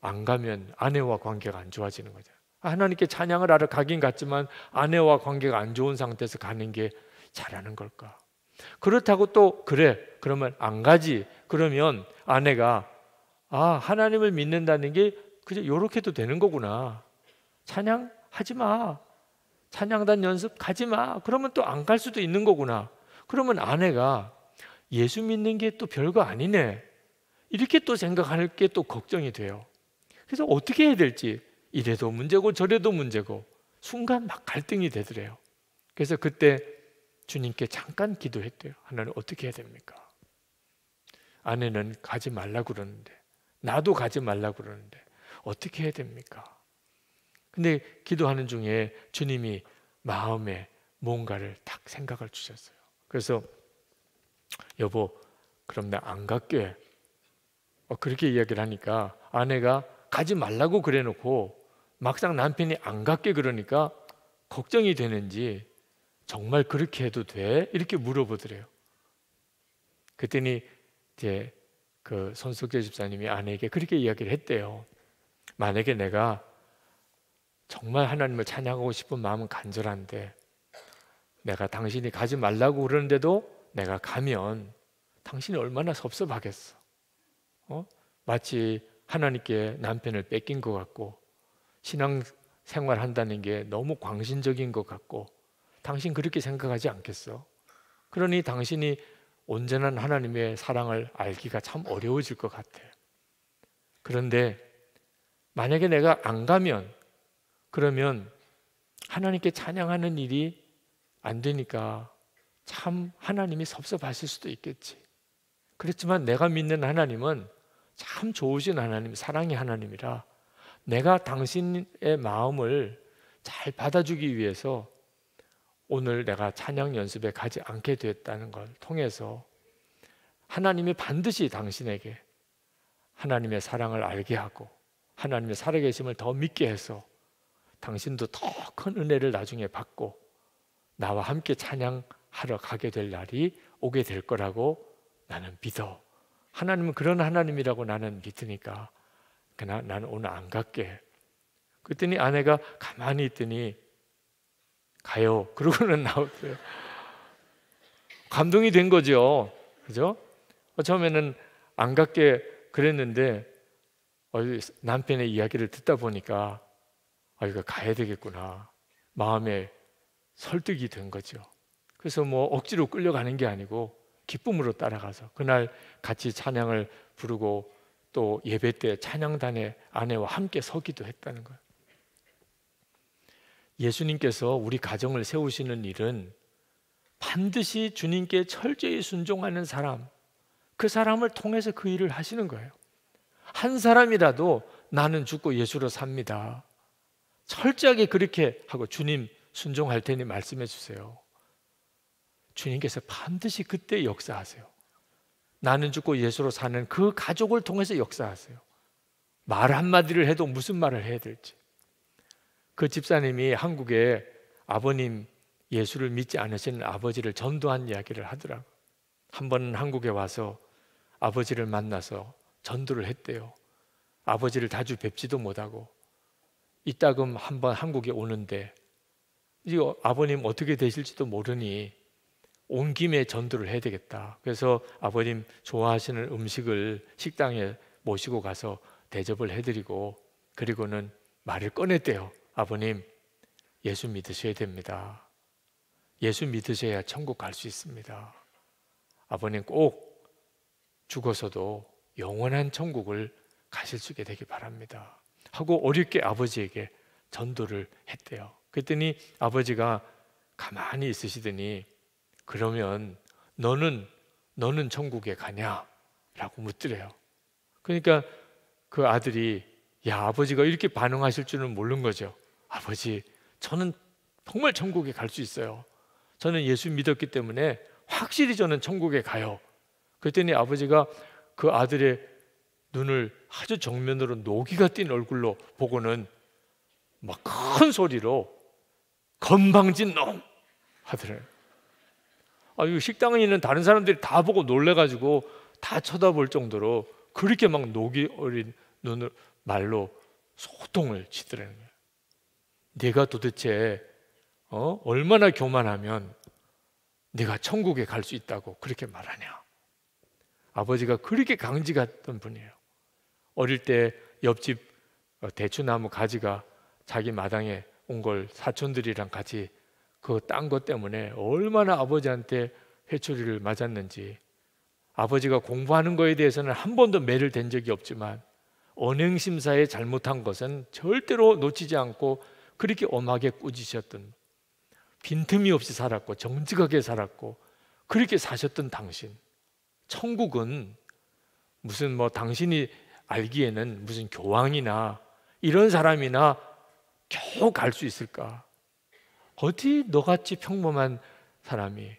Speaker 1: 안 가면 아내와 관계가 안 좋아지는 거죠. 하나님께 찬양을 하러 가긴 갔지만 아내와 관계가 안 좋은 상태에서 가는 게 잘하는 걸까? 그렇다고 또 그래 그러면 안 가지 그러면 아내가 아 하나님을 믿는다는 게 그냥 요렇게도 되는 거구나. 찬양 하지 마. 찬양단 연습 가지 마. 그러면 또 안 갈 수도 있는 거구나. 그러면 아내가 예수 믿는 게 또 별거 아니네. 이렇게 또 생각할 게 또 걱정이 돼요. 그래서 어떻게 해야 될지 이래도 문제고 저래도 문제고 순간 막 갈등이 되더래요. 그래서 그때 주님께 잠깐 기도했대요. 하나님 어떻게 해야 됩니까? 아내는 가지 말라 그러는데 나도 가지 말라 그러는데 어떻게 해야 됩니까? 근데 기도하는 중에 주님이 마음에 뭔가를 딱 생각을 주셨어요. 그래서 여보, 그럼 나안 갈게. 어, 그렇게 이야기를 하니까 아내가 가지 말라고 그래놓고 막상 남편이 안 갔게 그러니까 걱정이 되는지 정말 그렇게 해도 돼? 이렇게 물어보더래요. 그랬더니 이제 그 손석재 집사님이 아내에게 그렇게 이야기를 했대요. 만약에 내가 정말 하나님을 찬양하고 싶은 마음은 간절한데 내가 당신이 가지 말라고 그러는데도 내가 가면 당신이 얼마나 섭섭하겠어. 어? 마치 하나님께 남편을 뺏긴 것 같고 신앙 생활 한다는 게 너무 광신적인 것 같고 당신 그렇게 생각하지 않겠어? 그러니 당신이 온전한 하나님의 사랑을 알기가 참 어려워질 것 같아. 그런데 만약에 내가 안 가면 그러면 하나님께 찬양하는 일이 안 되니까 참 하나님이 섭섭하실 수도 있겠지. 그렇지만 내가 믿는 하나님은 참 좋으신 하나님, 사랑의 하나님이라 내가 당신의 마음을 잘 받아주기 위해서 오늘 내가 찬양 연습에 가지 않게 되다는걸 통해서 하나님이 반드시 당신에게 하나님의 사랑을 알게 하고 하나님의 살아계심을 더 믿게 해서 당신도 더 큰 은혜를 나중에 받고 나와 함께 찬양하러 가게 될 날이 오게 될 거라고 나는 믿어. 하나님은 그런 하나님이라고 나는 믿으니까 그나 나는 오늘 안 갈게. 그랬더니 아내가 가만히 있더니 가요. 그러고는 나왔어요. 감동이 된 거죠. 그죠? 처음에는 안 갖게 그랬는데 남편의 이야기를 듣다 보니까 아 이거 가야 되겠구나 마음에 설득이 된 거죠. 그래서 뭐 억지로 끌려가는 게 아니고 기쁨으로 따라가서 그날 같이 찬양을 부르고 또 예배 때 찬양단의 아내와 함께 서기도 했다는 거예요. 예수님께서 우리 가정을 세우시는 일은 반드시 주님께 철저히 순종하는 사람, 그 사람을 통해서 그 일을 하시는 거예요. 한 사람이라도 나는 죽고 예수로 삽니다. 철저하게 그렇게 하고 주님 순종할 테니 말씀해 주세요. 주님께서 반드시 그때 역사하세요. 나는 죽고 예수로 사는 그 가족을 통해서 역사하세요. 말 한마디를 해도 무슨 말을 해야 될지. 그 집사님이 한국에 아버님 예수를 믿지 않으시는 아버지를 전도한 이야기를 하더라고. 한 번은 한국에 와서 아버지를 만나서 전도를 했대요. 아버지를 자주 뵙지도 못하고 이따금 한번 한국에 오는데 이 아버님 어떻게 되실지도 모르니 온 김에 전도를 해야 되겠다. 그래서 아버님 좋아하시는 음식을 식당에 모시고 가서 대접을 해드리고 그리고는 말을 꺼냈대요. 아버님 예수 믿으셔야 됩니다. 예수 믿으셔야 천국 갈 수 있습니다. 아버님 꼭 죽어서도 영원한 천국을 가실 수 있게 되길 바랍니다. 하고 어렵게 아버지에게 전도를 했대요. 그랬더니 아버지가 가만히 있으시더니 그러면 너는 너는 천국에 가냐라고 묻더래요. 그러니까 그 아들이 야 아버지가 이렇게 반응하실 줄은 모른 거죠. 아버지 저는 정말 천국에 갈 수 있어요. 저는 예수 믿었기 때문에 확실히 저는 천국에 가요. 그랬더니 아버지가 그 아들의 눈을 아주 정면으로 녹이가띈 얼굴로 보고는 막 큰 소리로 건방진 놈 하더래. 아, 이 식당에 있는 다른 사람들이 다 보고 놀래가지고 다 쳐다볼 정도로 그렇게 막 녹이 어린 눈을 말로 소동을 치더래는 거예요. 네가 도대체 어? 얼마나 교만하면 내가 천국에 갈 수 있다고 그렇게 말하냐? 아버지가 그렇게 강지 같던 분이에요. 어릴 때 옆집 어, 대추나무 가지가 자기 마당에 온 걸 사촌들이랑 같이 그 딴 것 때문에 얼마나 아버지한테 회초리를 맞았는지 아버지가 공부하는 거에 대해서는 한 번도 매를 댄 적이 없지만 언행심사에 잘못한 것은 절대로 놓치지 않고 그렇게 엄하게 꾸짖으셨던 빈틈이 없이 살았고 정직하게 살았고 그렇게 사셨던 당신 천국은 무슨 뭐 당신이 알기에는 무슨 교황이나 이런 사람이나 겨우 갈 수 있을까? 어디 너같이 평범한 사람이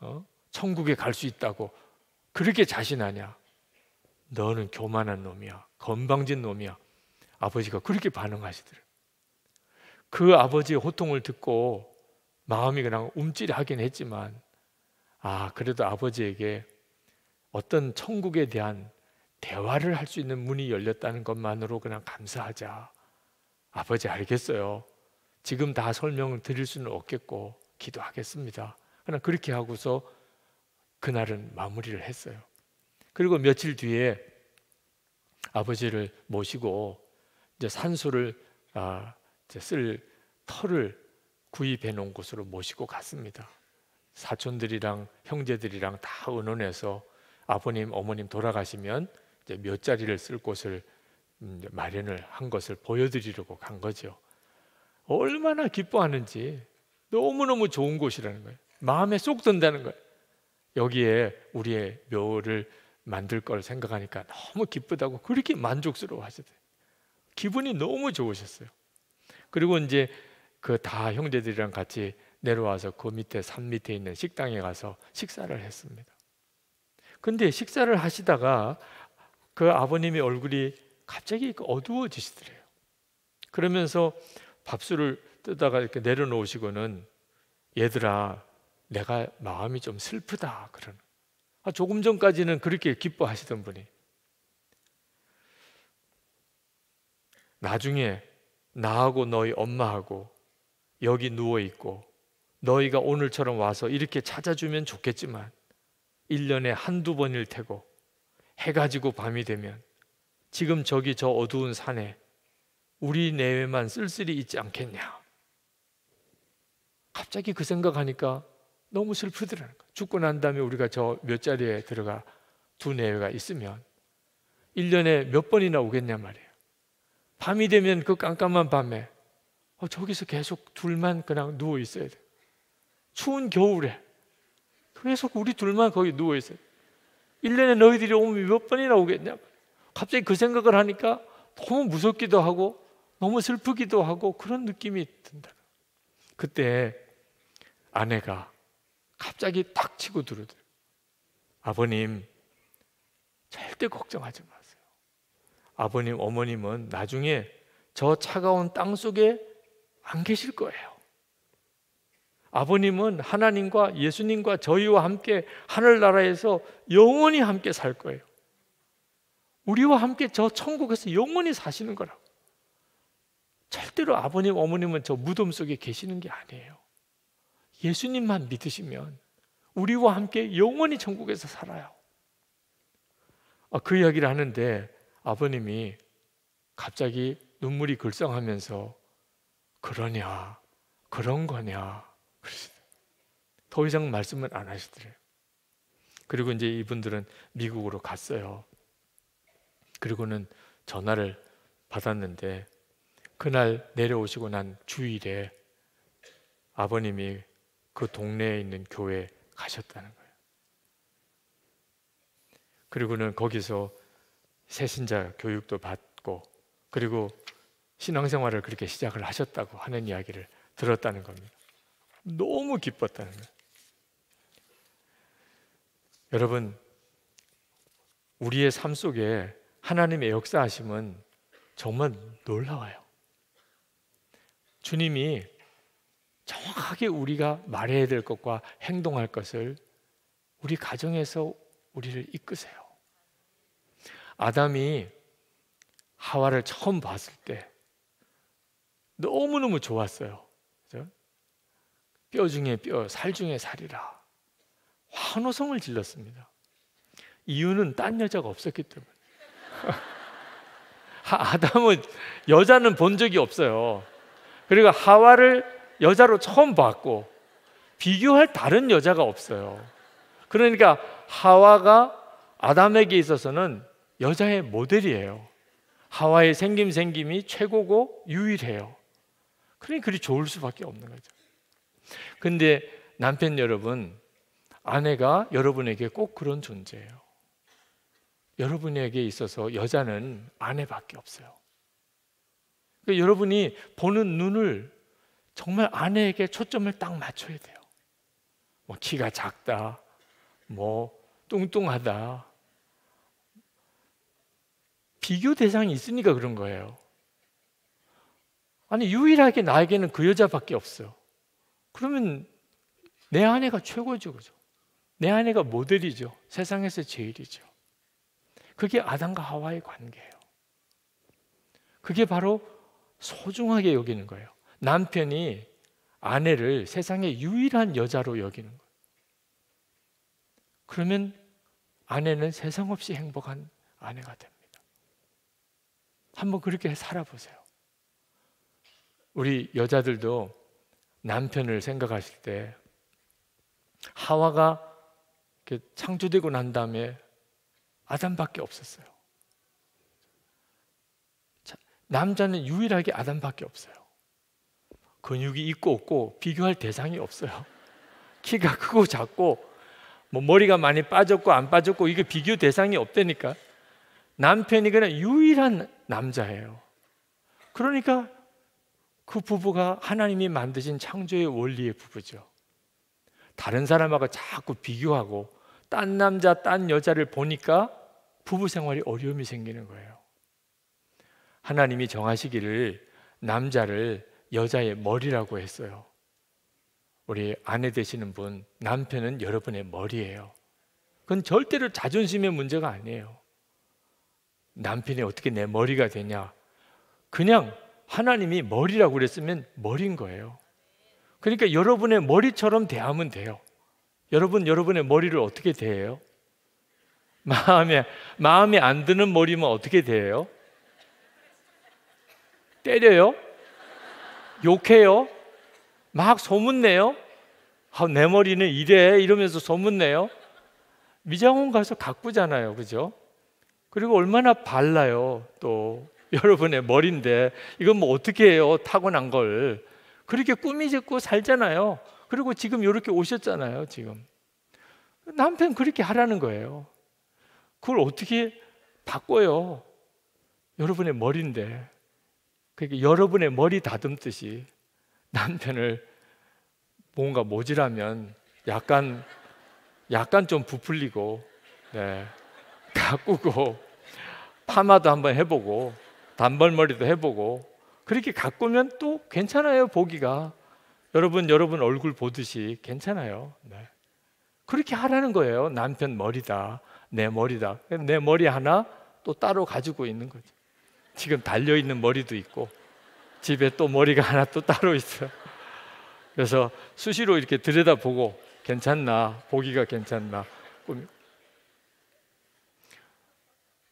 Speaker 1: 어? 천국에 갈 수 있다고 그렇게 자신하냐? 너는 교만한 놈이야. 건방진 놈이야. 아버지가 그렇게 반응하시더래요. 그 아버지의 호통을 듣고 마음이 그냥 움찔하긴 했지만 아, 그래도 아버지에게 어떤 천국에 대한 대화를 할 수 있는 문이 열렸다는 것만으로 그냥 감사하자. 아버지 알겠어요. 지금 다 설명을 드릴 수는 없겠고 기도하겠습니다. 그냥 그렇게 하고서 그날은 마무리를 했어요. 그리고 며칠 뒤에 아버지를 모시고 이제 산소를 아, 이제 쓸 털을 구입해 놓은 곳으로 모시고 갔습니다. 사촌들이랑 형제들이랑 다 의논해서 아버님, 어머님 돌아가시면 이제 몇 자리를 쓸 곳을 음, 마련을 한 것을 보여드리려고 간 거죠. 얼마나 기뻐하는지 너무너무 좋은 곳이라는 거예요. 마음에 쏙 든다는 거예요. 여기에 우리의 묘를 만들 걸 생각하니까 너무 기쁘다고 그렇게 만족스러워 하시대요. 기분이 너무 좋으셨어요. 그리고 이제 그 다 형제들이랑 같이 내려와서 그 밑에 산 밑에 있는 식당에 가서 식사를 했습니다. 근데 식사를 하시다가 그 아버님의 얼굴이 갑자기 그 어두워지시더래요. 그러면서 밥술을 뜨다가 이렇게 내려놓으시고는 얘들아 내가 마음이 좀 슬프다 그런 아, 조금 전까지는 그렇게 기뻐하시던 분이 나중에 나하고 너희 엄마하고 여기 누워 있고 너희가 오늘처럼 와서 이렇게 찾아주면 좋겠지만 1년에 한두 번일 테고 해가 지고 밤이 되면 지금 저기 저 어두운 산에 우리 내외만 쓸쓸히 있지 않겠냐. 갑자기 그 생각하니까 너무 슬프더라는 거야. 죽고 난 다음에 우리가 저 몇 자리에 들어가 두 내외가 있으면 1년에 몇 번이나 오겠냐 말이에요. 밤이 되면 그 깜깜한 밤에 어, 저기서 계속 둘만 그냥 누워 있어야 돼. 추운 겨울에 계속 우리 둘만 거기 누워있어요. 1년에 너희들이 오면 몇 번이나 오겠냐? 갑자기 그 생각을 하니까 너무 무섭기도 하고 너무 슬프기도 하고 그런 느낌이 든다. 그때 아내가 갑자기 탁 치고 들어들. 아버님, 절대 걱정하지 마세요. 아버님, 어머님은 나중에 저 차가운 땅 속에 안 계실 거예요. 아버님은 하나님과 예수님과 저희와 함께 하늘나라에서 영원히 함께 살 거예요. 우리와 함께 저 천국에서 영원히 사시는 거라고. 절대로 아버님, 어머님은 저 무덤 속에 계시는 게 아니에요. 예수님만 믿으시면 우리와 함께 영원히 천국에서 살아요. 아, 그 이야기를 하는데 아버님이 갑자기 눈물이 글썽하면서 그러냐, 그런 거냐. 더 이상 말씀을 안 하시더래요. 그리고 이제 이분들은 미국으로 갔어요. 그리고는 전화를 받았는데 그날 내려오시고 난 주일에 아버님이 그 동네에 있는 교회에 가셨다는 거예요. 그리고는 거기서 새신자 교육도 받고 그리고 신앙생활을 그렇게 시작을 하셨다고 하는 이야기를 들었다는 겁니다. 너무 기뻤다는 거예요. 여러분, 우리의 삶 속에 하나님의 역사하심은 정말 놀라워요. 주님이 정확하게 우리가 말해야 될 것과 행동할 것을 우리 가정에서 우리를 이끄세요. 아담이 하와를 처음 봤을 때 너무너무 좋았어요. 그렇죠? 뼈 중에 뼈, 살 중에 살이라 환호성을 질렀습니다. 이유는 딴 여자가 없었기 때문에. 아담은 여자는 본 적이 없어요. 그리고 하와를 여자로 처음 봤고 비교할 다른 여자가 없어요. 그러니까 하와가 아담에게 있어서는 여자의 모델이에요. 하와의 생김생김이 최고고 유일해요. 그러니 그리 좋을 수밖에 없는 거죠. 근데 남편 여러분, 아내가 여러분에게 꼭 그런 존재예요. 여러분에게 있어서 여자는 아내밖에 없어요. 그러니까 여러분이 보는 눈을 정말 아내에게 초점을 딱 맞춰야 돼요. 뭐 키가 작다, 뭐 뚱뚱하다. 비교 대상이 있으니까 그런 거예요. 아니 유일하게 나에게는 그 여자밖에 없어. 그러면 내 아내가 최고죠. 그죠? 내 아내가 모델이죠. 세상에서 제일이죠. 그게 아담과 하와의 관계예요. 그게 바로 소중하게 여기는 거예요. 남편이 아내를 세상의 유일한 여자로 여기는 거예요. 그러면 아내는 세상 없이 행복한 아내가 됩니다. 한번 그렇게 살아보세요. 우리 여자들도 남편을 생각하실 때 하와가 창조되고 난 다음에 아담밖에 없었어요. 남자는 유일하게 아담밖에 없어요. 근육이 있고 없고 비교할 대상이 없어요. 키가 크고 작고 뭐 머리가 많이 빠졌고 안 빠졌고 이게 비교 대상이 없다니까. 남편이 그냥 유일한 남자예요. 그러니까 그 부부가 하나님이 만드신 창조의 원리의 부부죠. 다른 사람하고 자꾸 비교하고 딴 남자, 딴 여자를 보니까 부부 생활이 어려움이 생기는 거예요. 하나님이 정하시기를 남자를 여자의 머리라고 했어요. 우리 아내 되시는 분, 남편은 여러분의 머리예요. 그건 절대로 자존심의 문제가 아니에요. 남편이 어떻게 내 머리가 되냐? 그냥 하나님이 머리라고 그랬으면 머린 거예요. 그러니까 여러분의 머리처럼 대하면 돼요. 여러분 여러분의 머리를 어떻게 대해요? 마음에 마음에 안 드는 머리면 어떻게 대해요? 때려요? 욕해요? 막 소문내요? 아, 내 머리는 이래 이러면서 소문내요? 미장원 가서 가꾸잖아요, 그죠? 그리고 얼마나 발라요, 또 여러분의 머리인데 이건 뭐 어떻게 해요? 타고난 걸 그렇게 꾸미짓고 살잖아요. 그리고 지금 이렇게 오셨잖아요. 지금 남편 그렇게 하라는 거예요. 그걸 어떻게 바꿔요? 여러분의 머리인데 그러니까 여러분의 머리 다듬듯이 남편을 뭔가 모질하면 약간 약간 좀 부풀리고 네, 가꾸고 파마도 한번 해보고 단발머리도 해보고 그렇게 가꾸면 또 괜찮아요 보기가 여러분 여러분 얼굴 보듯이 괜찮아요 네. 그렇게 하라는 거예요 남편 머리다 내 머리다 내 머리 하나 또 따로 가지고 있는 거죠 지금 달려있는 머리도 있고 집에 또 머리가 하나 또 따로 있어요 그래서 수시로 이렇게 들여다보고 괜찮나 보기가 괜찮나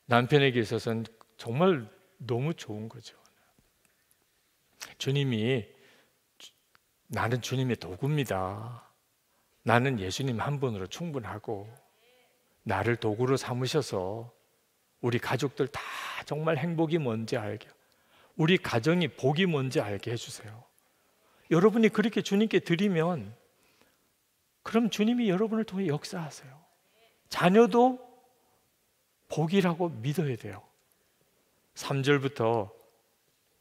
Speaker 1: 남편에게 있어서는 정말 너무 좋은 거죠. 주님이 나는 주님의 도구입니다. 나는 예수님 한 분으로 충분하고 나를 도구로 삼으셔서 우리 가족들 다 정말 행복이 뭔지 알게 우리 가정이 복이 뭔지 알게 해주세요. 여러분이 그렇게 주님께 드리면 그럼 주님이 여러분을 통해 역사하세요. 자녀도 복이라고 믿어야 돼요. 3절부터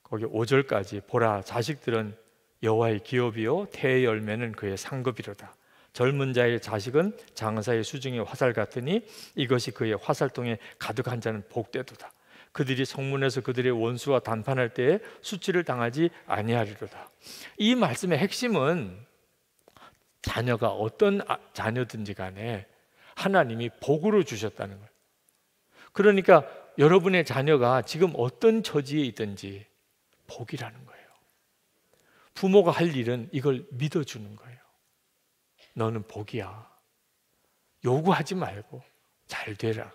Speaker 1: 거기 5절까지 보라 자식들은 여호와의 기업이요 태의 열매는 그의 상급이로다. 젊은 자의 자식은 장사의 수중의 화살 같으니 이것이 그의 화살통에 가득한 자는 복되도다. 그들이 성문에서 그들의 원수와 단판할 때에 수치를 당하지 아니하리로다. 이 말씀의 핵심은 자녀가 어떤 아, 자녀든지 간에 하나님이 복으로 주셨다는 걸. 그러니까 여러분의 자녀가 지금 어떤 처지에 있든지 복이라는 거예요. 부모가 할 일은 이걸 믿어주는 거예요. 너는 복이야. 요구하지 말고 잘 되라.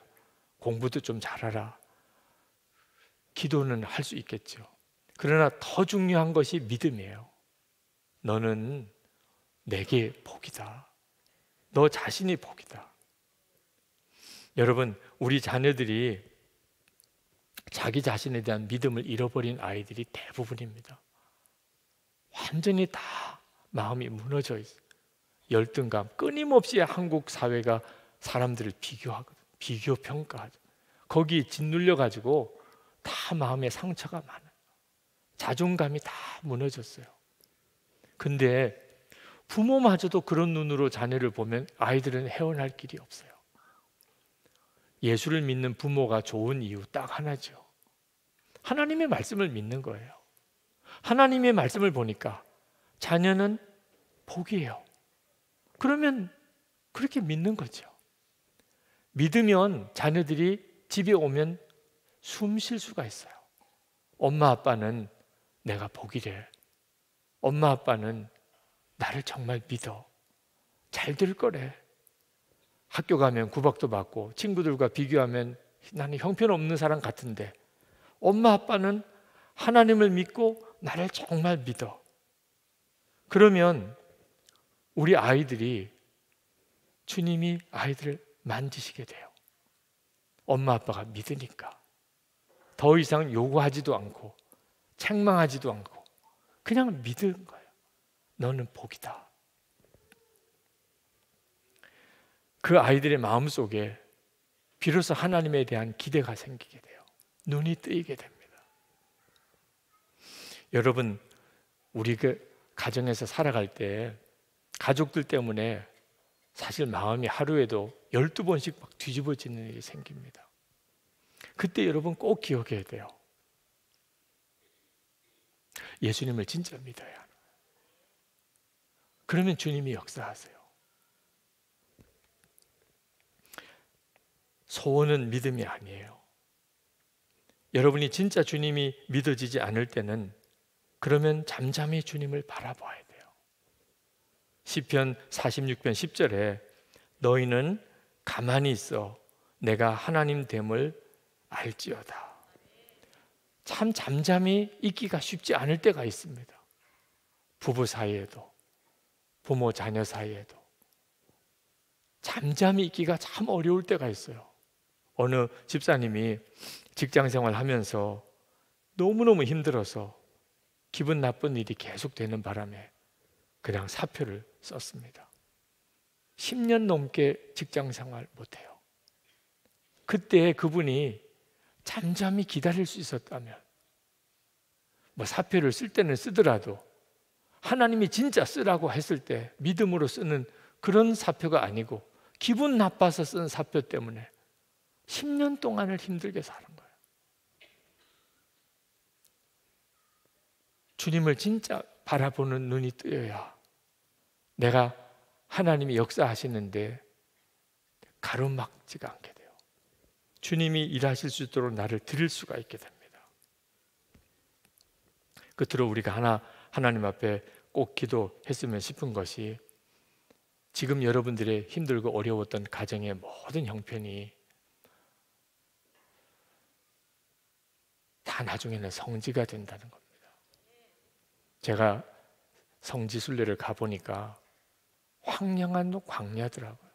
Speaker 1: 공부도 좀 잘하라. 기도는 할 수 있겠죠. 그러나 더 중요한 것이 믿음이에요. 너는 내게 복이다. 너 자신이 복이다. 여러분, 우리 자녀들이 자기 자신에 대한 믿음을 잃어버린 아이들이 대부분입니다. 완전히 다 마음이 무너져 있어요. 열등감, 끊임없이 한국 사회가 사람들을 비교하고 비교 평가하죠. 거기 짓눌려 가지고 다 마음에 상처가 많아요. 자존감이 다 무너졌어요. 근데 부모마저도 그런 눈으로 자녀를 보면 아이들은 헤어날 길이 없어요. 예수를 믿는 부모가 좋은 이유 딱 하나죠. 하나님의 말씀을 믿는 거예요. 하나님의 말씀을 보니까 자녀는 복이에요. 그러면 그렇게 믿는 거죠. 믿으면 자녀들이 집에 오면 숨 쉴 수가 있어요. 엄마 아빠는 내가 복이래. 엄마 아빠는 나를 정말 믿어. 잘 될 거래. 학교 가면 구박도 받고 친구들과 비교하면 나는 형편없는 사람 같은데 엄마 아빠는 하나님을 믿고 나를 정말 믿어. 그러면 우리 아이들이 주님이 아이들을 만지시게 돼요. 엄마 아빠가 믿으니까. 더 이상 요구하지도 않고 책망하지도 않고 그냥 믿은 거예요. 너는 복이다. 그 아이들의 마음 속에 비로소 하나님에 대한 기대가 생기게 돼요. 눈이 뜨이게 됩니다. 여러분, 우리 그 가정에서 살아갈 때 가족들 때문에 사실 마음이 하루에도 12번씩 막 뒤집어지는 일이 생깁니다. 그때 여러분 꼭 기억해야 돼요. 예수님을 진짜 믿어야. 그러면 주님이 역사하세요. 소원은 믿음이 아니에요. 여러분이 진짜 주님이 믿어지지 않을 때는 그러면 잠잠히 주님을 바라봐야 돼요. 시편 46편 10절에 너희는 가만히 있어 내가 하나님 됨을 알지어다. 참 잠잠히 있기가 쉽지 않을 때가 있습니다. 부부 사이에도 부모 자녀 사이에도 잠잠히 있기가 참 어려울 때가 있어요. 어느 집사님이 직장 생활하면서 너무너무 힘들어서 기분 나쁜 일이 계속되는 바람에 그냥 사표를 썼습니다. 10년 넘게 직장 생활 못해요. 그때 그분이 잠잠히 기다릴 수 있었다면, 뭐 사표를 쓸 때는 쓰더라도, 하나님이 진짜 쓰라고 했을 때 믿음으로 쓰는 그런 사표가 아니고, 기분 나빠서 쓴 사표 때문에 10년 동안을 힘들게 사는 거예요. 주님을 진짜 바라보는 눈이 뜨여야 내가 하나님이 역사하시는데 가로막지가 않게 돼요. 주님이 일하실 수 있도록 나를 드릴 수가 있게 됩니다. 끝으로 우리가 하나 하나님 앞에 꼭 기도했으면 싶은 것이 지금 여러분들의 힘들고 어려웠던 가정의 모든 형편이 나중에는 성지가 된다는 겁니다. 제가 성지 순례를 가보니까 황량한 광야더라고요.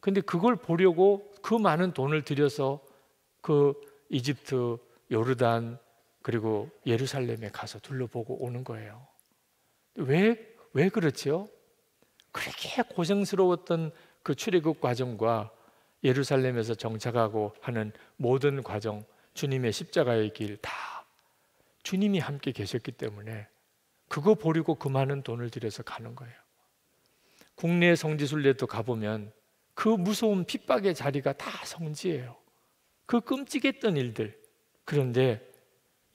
Speaker 1: 근데 그걸 보려고 그 많은 돈을 들여서 그 이집트, 요르단, 그리고 예루살렘에 가서 둘러보고 오는 거예요. 왜, 왜그렇지 그렇게 고생스러웠던 그 출애굽 과정과 예루살렘에서 정착하고 하는 모든 과정 주님의 십자가의 길 다 주님이 함께 계셨기 때문에 그거 버리고그 많은 돈을 들여서 가는 거예요. 국내 성지순례도 가보면 그 무서운 핍박의 자리가 다 성지예요. 그 끔찍했던 일들. 그런데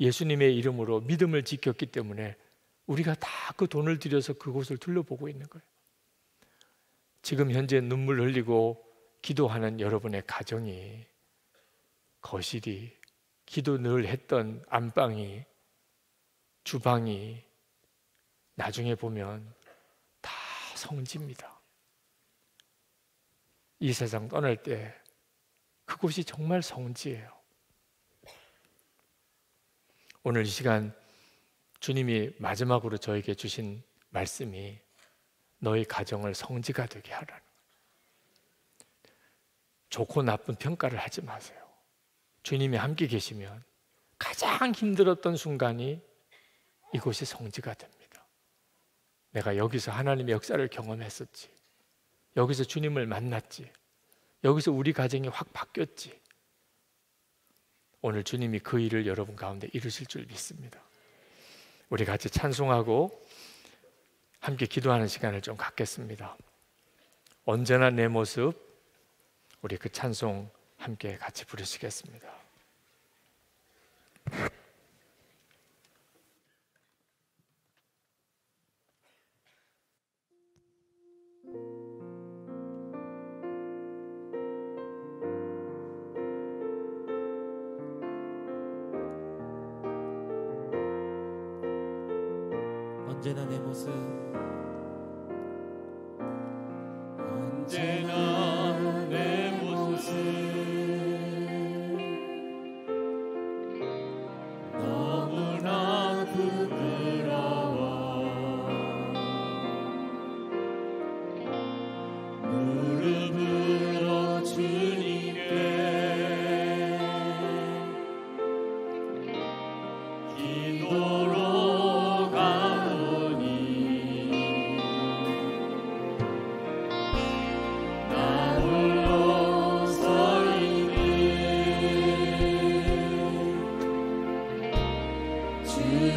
Speaker 1: 예수님의 이름으로 믿음을 지켰기 때문에 우리가 다 그 돈을 들여서 그곳을 둘러보고 있는 거예요. 지금 현재 눈물 흘리고 기도하는 여러분의 가정이, 거실이, 기도 늘 했던 안방이 주방이 나중에 보면 다 성지입니다. 이 세상 떠날 때 그곳이 정말 성지예요. 오늘 이 시간 주님이 마지막으로 저에게 주신 말씀이 너희 가정을 성지가 되게 하라는 거예요. 좋고 나쁜 평가를 하지 마세요. 주님이 함께 계시면 가장 힘들었던 순간이 이곳이 성지가 됩니다. 내가 여기서 하나님의 역사를 경험했었지. 여기서 주님을 만났지. 여기서 우리 가정이 확 바뀌었지. 오늘 주님이 그 일을 여러분 가운데 이루실 줄 믿습니다. 우리 같이 찬송하고 함께 기도하는 시간을 좀 갖겠습니다. 언제나 내 모습, 우리 그 찬송 함께 같이 부르시겠습니다.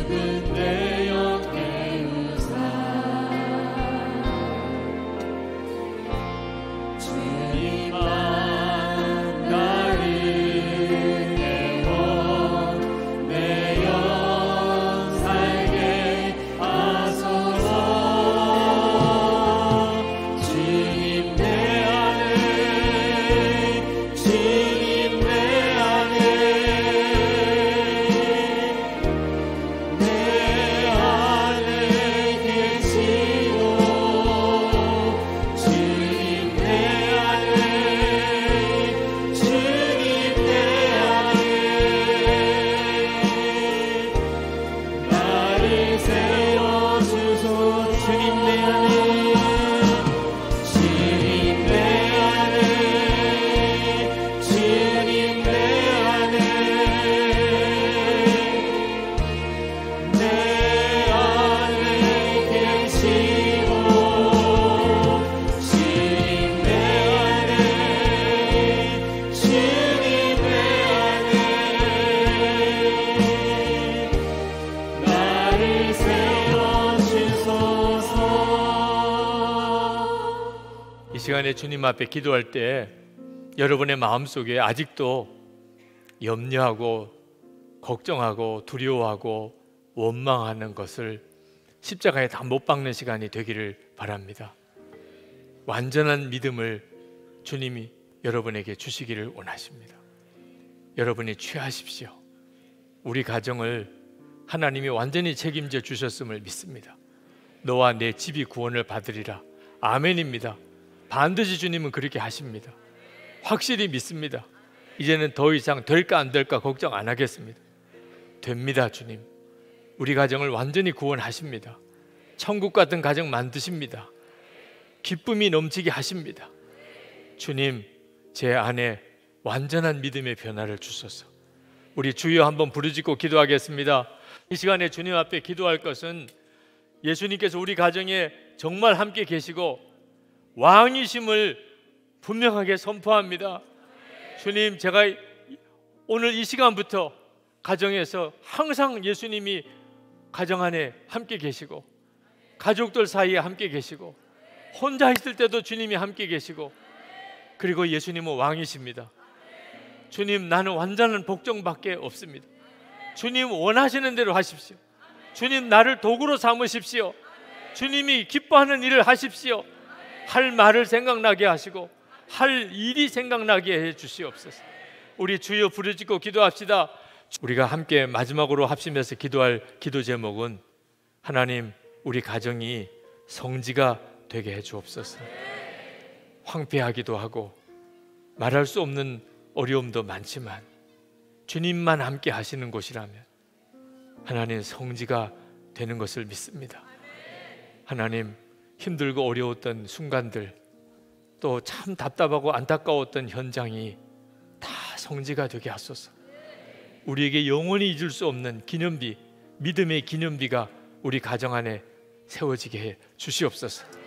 Speaker 1: good day. 말씀 앞에 기도할 때 여러분의 마음속에 아직도 염려하고 걱정하고 두려워하고 원망하는 것을 십자가에 다 못 박는 시간이 되기를 바랍니다. 완전한 믿음을 주님이 여러분에게 주시기를 원하십니다. 여러분이 취하십시오. 우리 가정을 하나님이 완전히 책임져 주셨음을 믿습니다. 너와 내 집이 구원을 받으리라. 아멘입니다. 반드시 주님은 그렇게 하십니다. 확실히 믿습니다. 이제는 더 이상 될까 안 될까 걱정 안 하겠습니다. 됩니다, 주님. 우리 가정을 완전히 구원하십니다. 천국 같은 가정 만드십니다. 기쁨이 넘치게 하십니다. 주님, 제 안에 완전한 믿음의 변화를 주소서. 우리 주여 한번 부르짖고 기도하겠습니다. 이 시간에 주님 앞에 기도할 것은 예수님께서 우리 가정에 정말 함께 계시고 왕이심을 분명하게 선포합니다. 주님, 제가 오늘 이 시간부터 가정에서 항상 예수님이 가정 안에 함께 계시고 가족들 사이에 함께 계시고 혼자 있을 때도 주님이 함께 계시고 그리고 예수님은 왕이십니다. 주님, 나는 완전한 복종밖에 없습니다. 주님 원하시는 대로 하십시오. 주님 나를 도구로 삼으십시오. 주님이 기뻐하는 일을 하십시오. 할 말을 생각나게 하시고 할 일이 생각나게 해 주시옵소서. 우리 주여 부르짖고 기도합시다. 우리가 함께 마지막으로 합심해서 기도할 기도 제목은 하나님 우리 가정이 성지가 되게 해 주옵소서. 황폐하기도 하고 말할 수 없는 어려움도 많지만 주님만 함께 하시는 곳이라면 하나님 성지가 되는 것을 믿습니다. 하나님 힘들고 어려웠던 순간들 또 참 답답하고 안타까웠던 현장이 다 성지가 되게 하소서. 우리에게 영원히 잊을 수 없는 기념비, 믿음의 기념비가 우리 가정 안에 세워지게 해 주시옵소서.